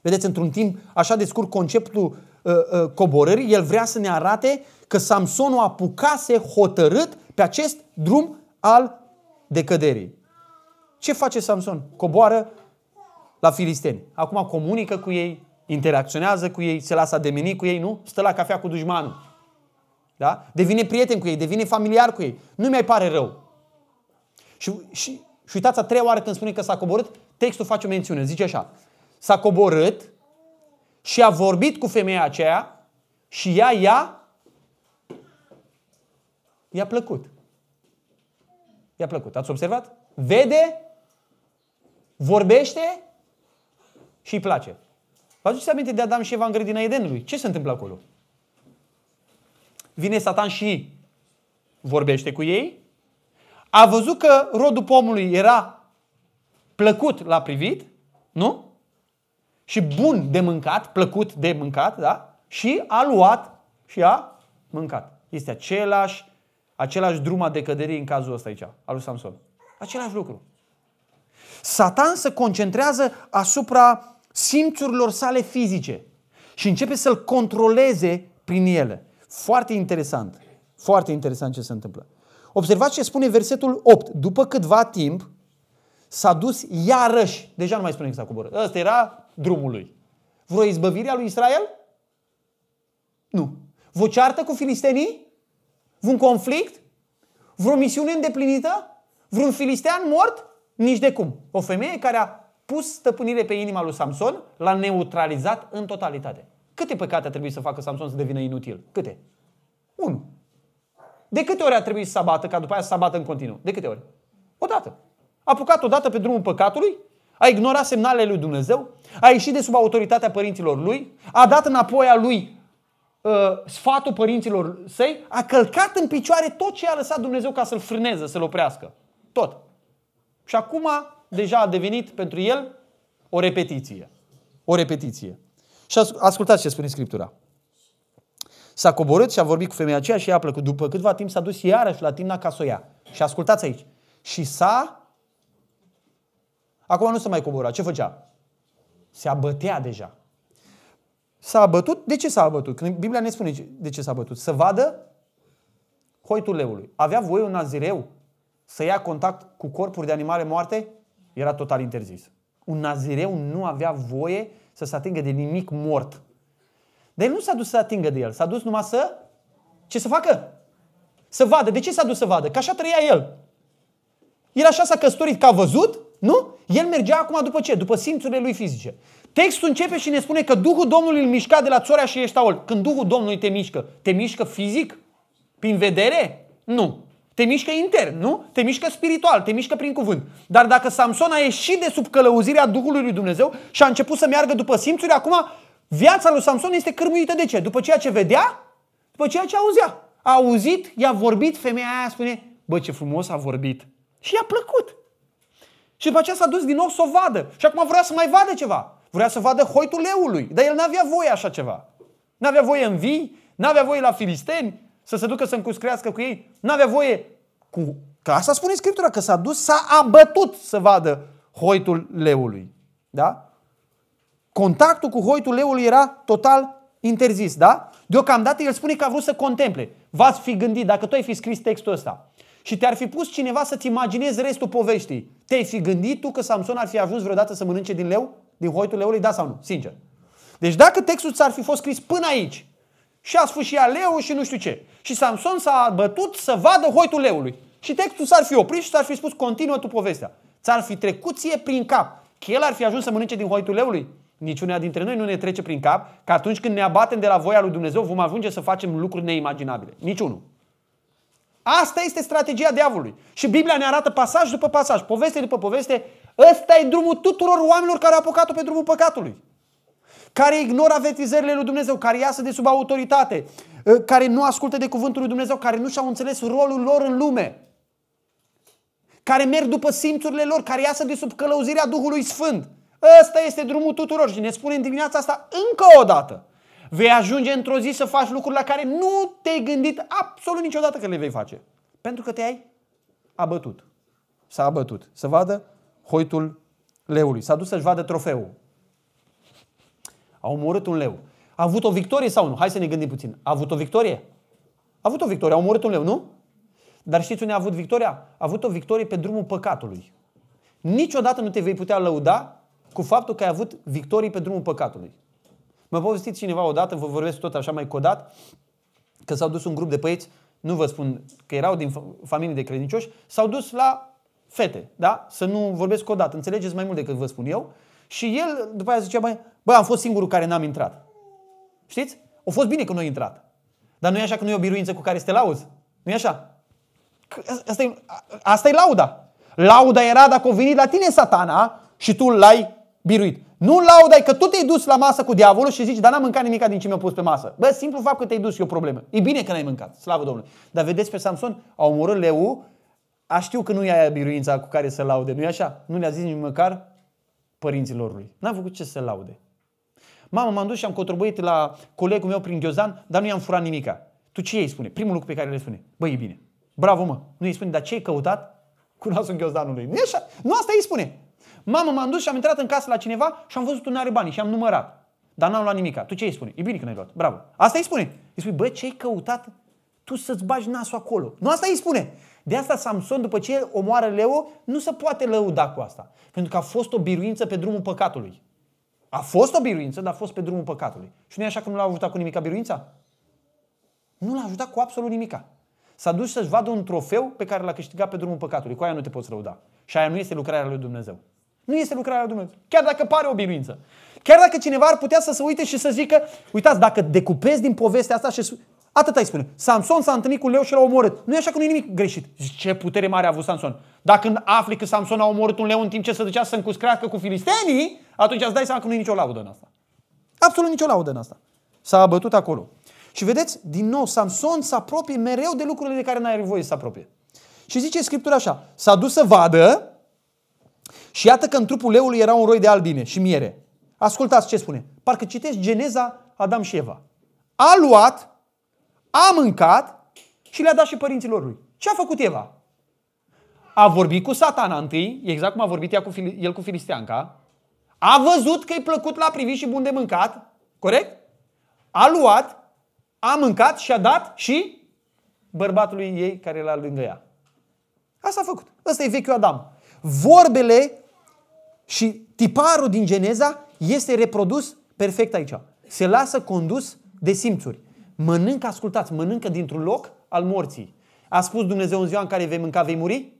vedeți, într-un timp așa de scurt conceptul uh, uh, coborârii, el vrea să ne arate că Samson o apucase hotărât pe acest drum al decăderii. Ce face Samson? Coboară la filisteni. Acum comunică cu ei, interacționează cu ei, se lasă ademeni cu ei, nu? Stă la cafea cu dușmanul. Da? Devine prieten cu ei, devine familiar cu ei. Nu mi-ai pare rău. Și, și, și uitați a treia oară când spune că s-a coborât, textul face o mențiune. Zice așa. S-a coborât și a vorbit cu femeia aceea și ea i-a i-a plăcut. I-a plăcut. Ați observat? Vede, vorbește și îi place. Vă aduceți aminte de Adam și Eva în grădina Edenului? Ce se întâmplă acolo? Vine Satan și vorbește cu ei. A văzut că rodul pomului era plăcut la privit, nu? Și bun de mâncat, plăcut de mâncat, da? Și a luat și a mâncat. Este același Același drum a decăderii în cazul ăsta aici, al lui Samson. Același lucru. Satan se concentrează asupra simțurilor sale fizice și începe să-l controleze prin ele. Foarte interesant. Foarte interesant ce se întâmplă. Observați ce spune versetul 8. După câtva timp s-a dus iarăși, deja nu mai spune că exact s-a coborât, ăsta era drumul lui. Vreo izbăvire a lui Israel? Nu. Vă ceartă cu filistenii? Vreun conflict? Vreo misiune îndeplinită? Vreun filistean mort? Nici de cum. O femeie care a pus stăpânire pe inima lui Samson, l-a neutralizat în totalitate. Câte păcate a trebuit să facă Samson să devină inutil? Câte? Un. De câte ori a trebuit să sabată ca după aia să sabată în continuu? De câte ori? O dată. A apucat o dată pe drumul păcatului, a ignorat semnalele lui Dumnezeu, a ieșit de sub autoritatea părinților lui, a dat înapoi a lui Uh, sfatul părinților săi, a călcat în picioare tot ce a lăsat Dumnezeu ca să-l frâneze, să-l oprească. Tot. Și acum deja a devenit pentru el o repetiție. O repetiție. Și ascultați ce spune Scriptura. S-a coborât și a vorbit cu femeia aceea și i-a plăcut. După câtva timp s-a dus iarăși la Timna ca să o ia. Și ascultați aici. Și s-a... Acum nu se mai cobora. Ce făcea? Se abătea deja. S-a abătut. De ce s-a abătut? Când Biblia ne spune de ce s-a abătut. Să vadă hoitul leului. Avea voie un nazireu să ia contact cu corpuri de animale moarte? Era total interzis. Un nazireu nu avea voie să se atingă de nimic mort. Dar el nu s-a dus să atingă de el. S-a dus numai să... Ce să facă? Să vadă. De ce s-a dus să vadă? Că așa trăia el. El așa s-a căsătorit că a văzut, nu? El mergea acum după ce? După simțurile lui fizice. Textul începe și ne spune că Duhul Domnului îl mișca de la țoarea și Eștaol. Când Duhul Domnului te mișcă, te mișcă fizic? Prin vedere? Nu. Te mișcă intern, nu? Te mișcă spiritual, te mișcă prin cuvânt. Dar dacă Samson a ieșit de sub călăuzirea Duhului lui Dumnezeu și a început să meargă după simțuri, acum viața lui Samson este cârmuită de ce? După ceea ce vedea? După ceea ce auzea. A auzit, i-a vorbit, femeia aia spune, bă ce frumos a vorbit. Și i-a plăcut. Și după aceea s-a dus din nou să o vadă. Și acum vrea să mai vadă ceva. Vrea să vadă hoitul leului, dar el n-avea voie așa ceva. N-avea voie în vii, n-avea voie la filisteni să se ducă să încuscrească cu ei, n-avea voie cu... Că asta spune Scriptura, că s-a dus, s-a abătut să vadă hoitul leului. Da? Contactul cu hoitul leului era total interzis, da? Deocamdată el spune că a vrut să contemple. V-ați fi gândit, dacă tu ai fi scris textul ăsta și te-ar fi pus cineva să-ți imaginezi restul poveștii, te-ai fi gândit tu că Samson ar fi ajuns vreodată să mănânce din leu? din hoitul leului, da sau nu? Sincer. Deci dacă textul s-ar fi fost scris până aici și a sfâșia leu și nu știu ce și Samson s-a bătut să vadă hoitul leului și textul s-ar fi oprit și s-ar fi spus continuă tu povestea. Ți-ar fi trecut ție prin cap că el ar fi ajuns să mănânce din hoitul leului? Niciunea dintre noi nu ne trece prin cap că atunci când ne abatem de la voia lui Dumnezeu vom ajunge să facem lucruri neimaginabile. Niciunul. Asta este strategia diavolului. Și Biblia ne arată pasaj după pasaj, poveste după poveste, Ăsta e drumul tuturor oamenilor care au apucat-o pe drumul păcatului. Care ignoră avertizările lui Dumnezeu, care iasă de sub autoritate, ă, care nu ascultă de cuvântul lui Dumnezeu, care nu și-au înțeles rolul lor în lume, care merg după simțurile lor, care iasă de sub călăuzirea Duhului Sfânt. Ăsta este drumul tuturor și ne spune în dimineața asta încă o dată. Vei ajunge într-o zi să faci lucruri la care nu te-ai gândit absolut niciodată că le vei face. Pentru că te-ai abătut. S-a abătut. Să vadă hoitul leului. S-a dus să-și vadă trofeul. A omorât un leu. A avut o victorie sau nu? Hai să ne gândim puțin. A avut o victorie? A avut o victorie. A omorât un leu, nu? Dar știți unde a avut victoria? A avut o victorie pe drumul păcatului. Niciodată nu te vei putea lăuda cu faptul că ai avut victorii pe drumul păcatului. Mă povestit cineva odată, vă vorbesc tot așa mai codat, că s-au dus un grup de păieți, nu vă spun că erau din familii de credincioși, s-au dus la fete, da? Să nu vorbesc o dată, înțelegeți mai mult decât vă spun eu. Și el după aia zicea, băi, bă, am fost singurul care n-am intrat. Știți? O fost bine că nu a intrat. Dar nu e așa că nu e o biruință cu care să te lauzi. Nu e așa? Asta e, asta e lauda. Lauda era dacă a venit la tine satana și tu l-ai biruit. Nu lauda e că tu te-ai dus la masă cu diavolul și zici, dar n-am mâncat nimic din ce mi-a pus pe masă. Bă, simplu fapt că te-ai dus e o problemă. E bine că n-ai mâncat, slavă Domnului. Dar vedeți pe Samson, a omorât leu a știu că nu e aia biruința cu care să laude, nu-i așa? Nu le-a zis nici măcar părinților lui. N-a făcut ce să laude. Mamă, m-am dus și am cotrobuit la colegul meu prin ghiozan, dar nu i-am furat nimica. Tu ce îi spune? Primul lucru pe care le spune. Băi, e bine. Bravo, mă. Nu îi spune, dar ce ai căutat? Cu nasul în lui. Nu e așa? Nu asta îi spune. Mamă, m-am dus și am intrat în casă la cineva și am văzut un are bani și am numărat. Dar n-am luat nimica. Tu ce îi spune? E bine că n-ai luat. Bravo. Asta îi spune. Îi spui, bă, ce ai căutat? Tu să-ți bagi nasul acolo. Nu asta îi spune. De asta Samson, după ce omoară Leo, nu se poate lăuda cu asta. Pentru că a fost o biruință pe drumul păcatului. A fost o biruință, dar a fost pe drumul păcatului. Și nu e așa că nu l-a ajutat cu nimica biruința? Nu l-a ajutat cu absolut nimica. S-a dus să-și vadă un trofeu pe care l-a câștigat pe drumul păcatului. Cu aia nu te poți lăuda. Și aia nu este lucrarea lui Dumnezeu. Nu este lucrarea lui Dumnezeu. Chiar dacă pare o biruință. Chiar dacă cineva ar putea să se uite și să zică, uitați, dacă decupezi din povestea asta și Atât ai spune. Samson s-a întâlnit cu leu și l-a omorât. Nu e așa că nu e nimic greșit. Ce putere mare a avut Samson. Dacă când afli că Samson a omorât un leu în timp ce se ducea să încuscrească cu filistenii, atunci îți dai seama că nu e nicio laudă în asta. Absolut nicio laudă în asta. S-a abătut acolo. Și vedeți, din nou, Samson se apropie mereu de lucrurile de care n-are voie să se apropie. Și zice Scriptura așa, s-a dus să vadă și iată că în trupul leului era un roi de albine și miere. Ascultați ce spune. Parcă citești Geneza Adam și Eva. A luat a mâncat și le-a dat și părinților lui. Ce a făcut Eva? A vorbit cu satana întâi, exact cum a vorbit ea cu, el cu filisteanca. A văzut că i plăcut la privit și bun de mâncat. Corect? A luat, a mâncat și a dat și bărbatului ei care era lângă ea. Asta a făcut. Ăsta e vechiul Adam. Vorbele și tiparul din Geneza este reprodus perfect aici. Se lasă condus de simțuri. Mănâncă, ascultați, mănâncă dintr-un loc al morții. A spus Dumnezeu în ziua în care vei mânca, vei muri?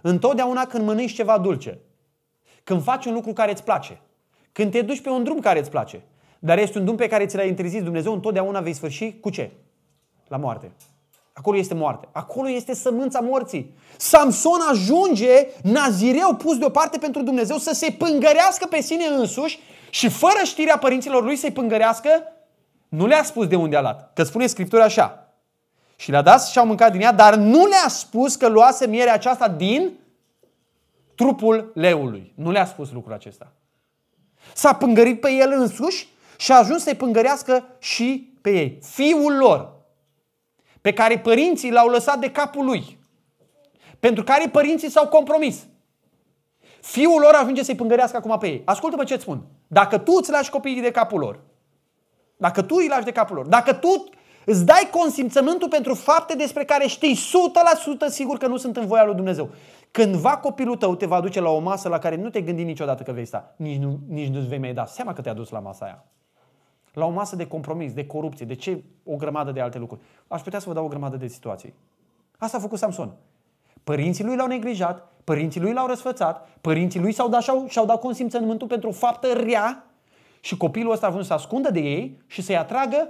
Întotdeauna când mănânci ceva dulce, când faci un lucru care îți place, când te duci pe un drum care îți place, dar este un drum pe care ți l-ai interzis Dumnezeu, întotdeauna vei sfârși cu ce? La moarte. Acolo este moarte. Acolo este sămânța morții. Samson ajunge nazireu pus deoparte pentru Dumnezeu să se pângărească pe sine însuși și fără știrea părinților lui să-i pângărească nu le-a spus de unde a luat. Că spune Scriptura așa. Și le-a dat și au mâncat din ea, dar nu le-a spus că luase mierea aceasta din trupul leului. Nu le-a spus lucrul acesta. S-a pângărit pe el însuși și a ajuns să-i pângărească și pe ei. Fiul lor, pe care părinții l-au lăsat de capul lui, pentru care părinții s-au compromis. Fiul lor ajunge să-i pângărească acum pe ei. Ascultă-mă ce-ți spun. Dacă tu îți lași copiii de capul lor, dacă tu îi lași de capul lor, dacă tu îți dai consimțământul pentru fapte despre care știi 100% sigur că nu sunt în voia lui Dumnezeu, cândva copilul tău te va duce la o masă la care nu te gândi niciodată că vei sta. Nici, nu, nici nu vei mai da seama că te-a dus la masa aia. La o masă de compromis, de corupție, de ce o grămadă de alte lucruri. Aș putea să vă dau o grămadă de situații. Asta a făcut Samson. Părinții lui l-au neglijat, părinții lui l-au răsfățat, părinții lui s-au dat și-au, și-au dat consimțământul pentru o faptă rea și copilul ăsta a vrut să ascundă de ei și să-i atragă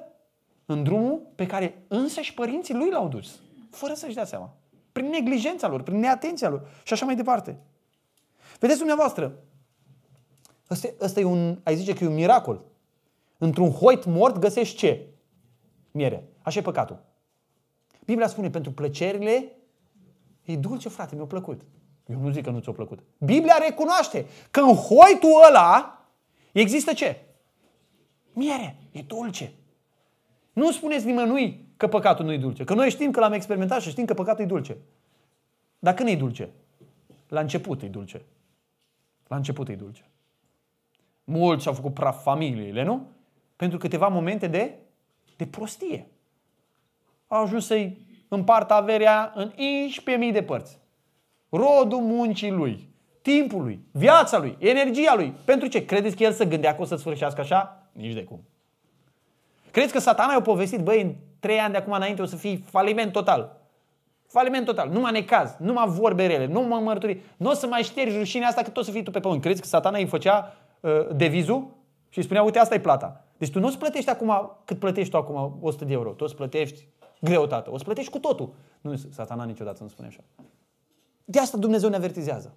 în drumul pe care și părinții lui l-au dus. Fără să-și dea seama. Prin neglijența lor, prin neatenția lor și așa mai departe. Vedeți dumneavoastră, ăsta, ăsta e un, ai zice că e un miracol. Într-un hoit mort găsești ce? Miere. Așa e păcatul. Biblia spune, pentru plăcerile, e dulce, frate, mi-a plăcut. Eu nu zic că nu ți-a plăcut. Biblia recunoaște că în hoitul ăla, Există ce? Miere. E dulce. Nu spuneți nimănui că păcatul nu e dulce. Că noi știm că l-am experimentat și știm că păcatul e dulce. Dar când e dulce? La început e dulce. La început e dulce. Mulți au făcut praf familiile, nu? Pentru câteva momente de, de prostie. Au ajuns să-i împartă averea în 11.000 de părți. Rodul muncii lui timpului, viața lui, energia lui. Pentru ce? Credeți că el se gândea că o să sfârșească așa? Nici de cum. Credeți că satana i-a povestit, băi, în trei ani de acum înainte o să fii faliment total. Faliment total, numai necaz, numai vorbe rele, nu mă mărturi, nu o să mai ștergi rușinea asta că tot să fii tu pe pământ. Credeți că satana îi făcea uh, devizul și spunea, uite, asta e plata. Deci tu nu îți plătești acum cât plătești tu acum 100 de euro, tu îți plătești greutate. o să plătești cu totul. Nu, satana niciodată nu spune așa. De asta Dumnezeu ne avertizează.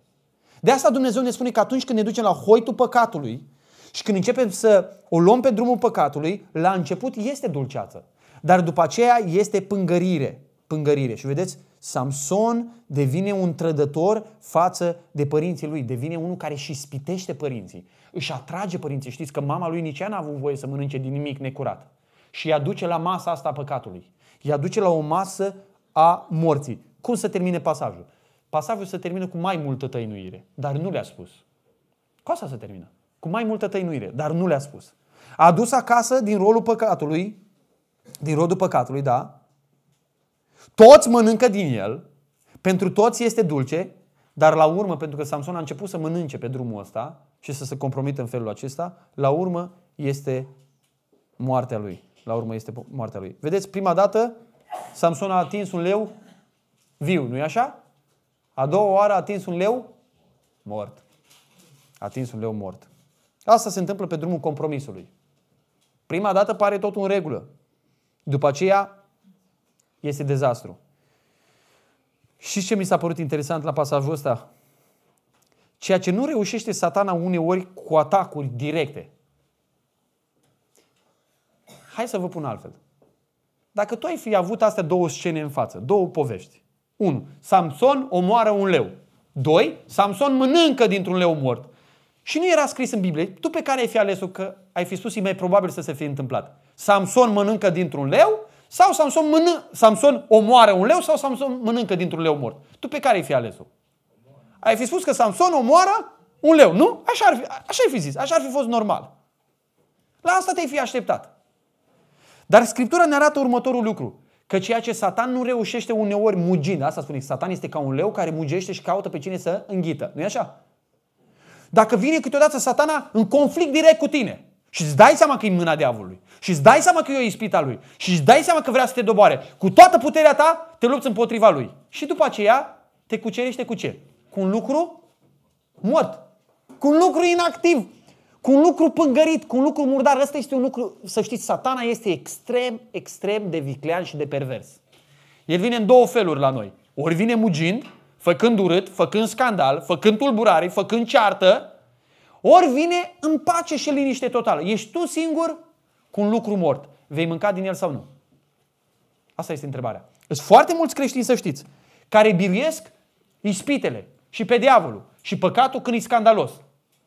De asta Dumnezeu ne spune că atunci când ne ducem la hoitul păcatului și când începem să o luăm pe drumul păcatului, la început este dulceață. Dar după aceea este pângărire. Pângărire. Și vedeți, Samson devine un trădător față de părinții lui, devine unul care și spitește părinții, își atrage părinții. Știți că mama lui nici ea n-a avut voie să mănânce din nimic necurat. Și îi aduce la masa asta a păcatului. Îi aduce la o masă a morții. Cum să termine pasajul? Pasajul se termină cu mai multă tăinuire, dar nu le-a spus. Cu asta se termină. Cu mai multă tăinuire, dar nu le-a spus. A dus acasă din rolul păcatului, din rodul păcatului, da, toți mănâncă din el, pentru toți este dulce, dar la urmă, pentru că Samson a început să mănânce pe drumul ăsta și să se compromită în felul acesta, la urmă este moartea lui. La urmă este moartea lui. Vedeți, prima dată Samson a atins un leu viu, nu-i așa? A doua oară a atins un leu mort. A atins un leu mort. Asta se întâmplă pe drumul compromisului. Prima dată pare tot în regulă. După aceea este dezastru. Și ce mi s-a părut interesant la pasajul ăsta? Ceea ce nu reușește satana uneori cu atacuri directe. Hai să vă pun altfel. Dacă tu ai fi avut astea două scene în față, două povești, 1. Samson omoară un leu. 2. Samson mănâncă dintr-un leu mort. Și nu era scris în Biblie, tu pe care ai fi ales-o că ai fi spus, e mai probabil să se fi întâmplat. Samson mănâncă dintr-un leu sau Samson, mână, Samson omoară un leu sau Samson mănâncă dintr-un leu mort. Tu pe care ai fi ales-o? Ai fi spus că Samson omoară un leu, nu? Așa ar fi, așa ai fi zis, așa ar fi fost normal. La asta te-ai fi așteptat. Dar Scriptura ne arată următorul lucru. Că ceea ce Satan nu reușește uneori mugind, asta spune, Satan este ca un leu care mugește și caută pe cine să înghită. Nu e așa? Dacă vine câteodată satana în conflict direct cu tine și îți dai seama că e mâna diavolului și îți dai seama că e o ispita lui și îți dai seama că vrea să te doboare, cu toată puterea ta te lupți împotriva lui. Și după aceea te cucerește cu ce? Cu un lucru mort. Cu un lucru inactiv. Cu un lucru pângărit, cu un lucru murdar. Ăsta este un lucru, să știți, satana este extrem, extrem de viclean și de pervers. El vine în două feluri la noi. Ori vine mugind, făcând urât, făcând scandal, făcând tulburare, făcând ceartă, ori vine în pace și liniște totală. Ești tu singur cu un lucru mort. Vei mânca din el sau nu? Asta este întrebarea. Sunt foarte mulți creștini, să știți, care biruiesc ispitele și pe diavolul și păcatul când e scandalos.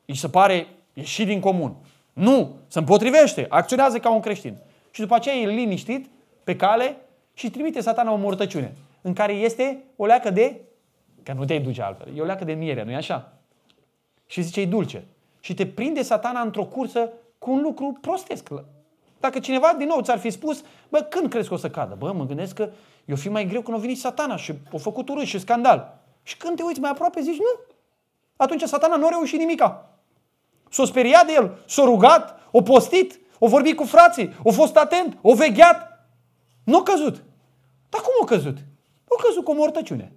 Îi se pare Ieși din comun. Nu, se împotrivește, acționează ca un creștin. Și după aceea e liniștit pe cale și trimite satana o murtăciune în care este o leacă de, că nu te-ai duce altfel, e o leacă de miere, nu-i așa? Și zice, e dulce. Și te prinde satana într-o cursă cu un lucru prostesc. Dacă cineva din nou ți-ar fi spus, bă, când crezi că o să cadă? Bă, mă gândesc că eu fi mai greu când a venit satana și a făcut urât și scandal. Și când te uiți mai aproape, zici, nu. Atunci satana nu a reușit nimica s-a speriat de el, s-a rugat, o postit, o vorbit cu frații, o fost atent, o vegheat. Nu a căzut. Dar cum a căzut? Nu a căzut cu o mortăciune.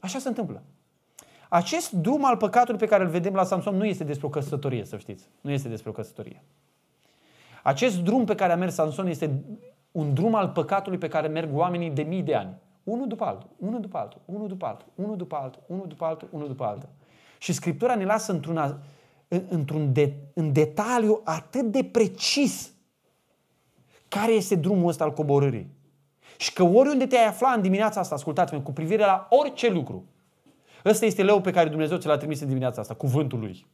Așa se întâmplă. Acest drum al păcatului pe care îl vedem la Samson nu este despre o căsătorie, să știți. Nu este despre o căsătorie. Acest drum pe care a mers Samson este un drum al păcatului pe care merg oamenii de mii de ani. Unul după altul, unul după altul, unul după altul, unul după altul, unul după altul, unul după altul. Și Scriptura ne lasă într-un, într-un de, în detaliu atât de precis care este drumul ăsta al coborârii. Și că oriunde te-ai afla în dimineața asta, ascultați-mă, cu privire la orice lucru, ăsta este leu pe care Dumnezeu ți l-a trimis în dimineața asta, cuvântul lui.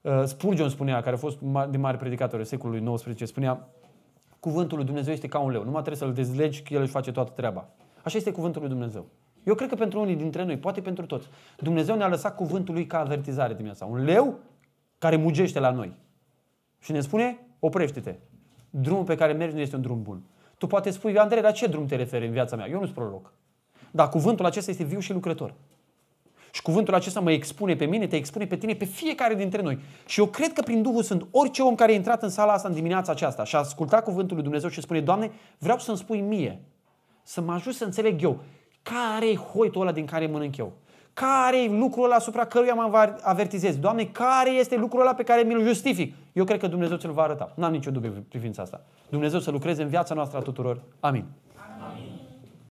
Uh, Spurgeon spunea, care a fost de mare predicator secolului XIX, spunea cuvântul lui Dumnezeu este ca un leu. Numai trebuie să-l dezlegi, că el își face toată treaba. Așa este cuvântul lui Dumnezeu. Eu cred că pentru unii dintre noi, poate pentru toți, Dumnezeu ne-a lăsat cuvântul lui ca avertizare dimineața. Un leu care mugește la noi și ne spune, oprește-te. Drumul pe care mergi nu este un drum bun. Tu poate spui, Andrei, la ce drum te referi în viața mea? Eu nu sunt proroc. Dar cuvântul acesta este viu și lucrător. Și cuvântul acesta mă expune pe mine, te expune pe tine, pe fiecare dintre noi. Și eu cred că prin Duhul sunt orice om care a intrat în sala asta în dimineața aceasta și a ascultat cuvântul lui Dumnezeu și spune, Doamne, vreau să-mi spui mie, să mă ajut să înțeleg eu care-i hoitul ăla din care mănânc eu? Care-i lucrul ăla asupra căruia mă avertizez? Doamne, care este lucrul ăla pe care mi-l justific? Eu cred că Dumnezeu ți-l va arăta. N-am nicio dubiu privința asta. Dumnezeu să lucreze în viața noastră a tuturor. Amin.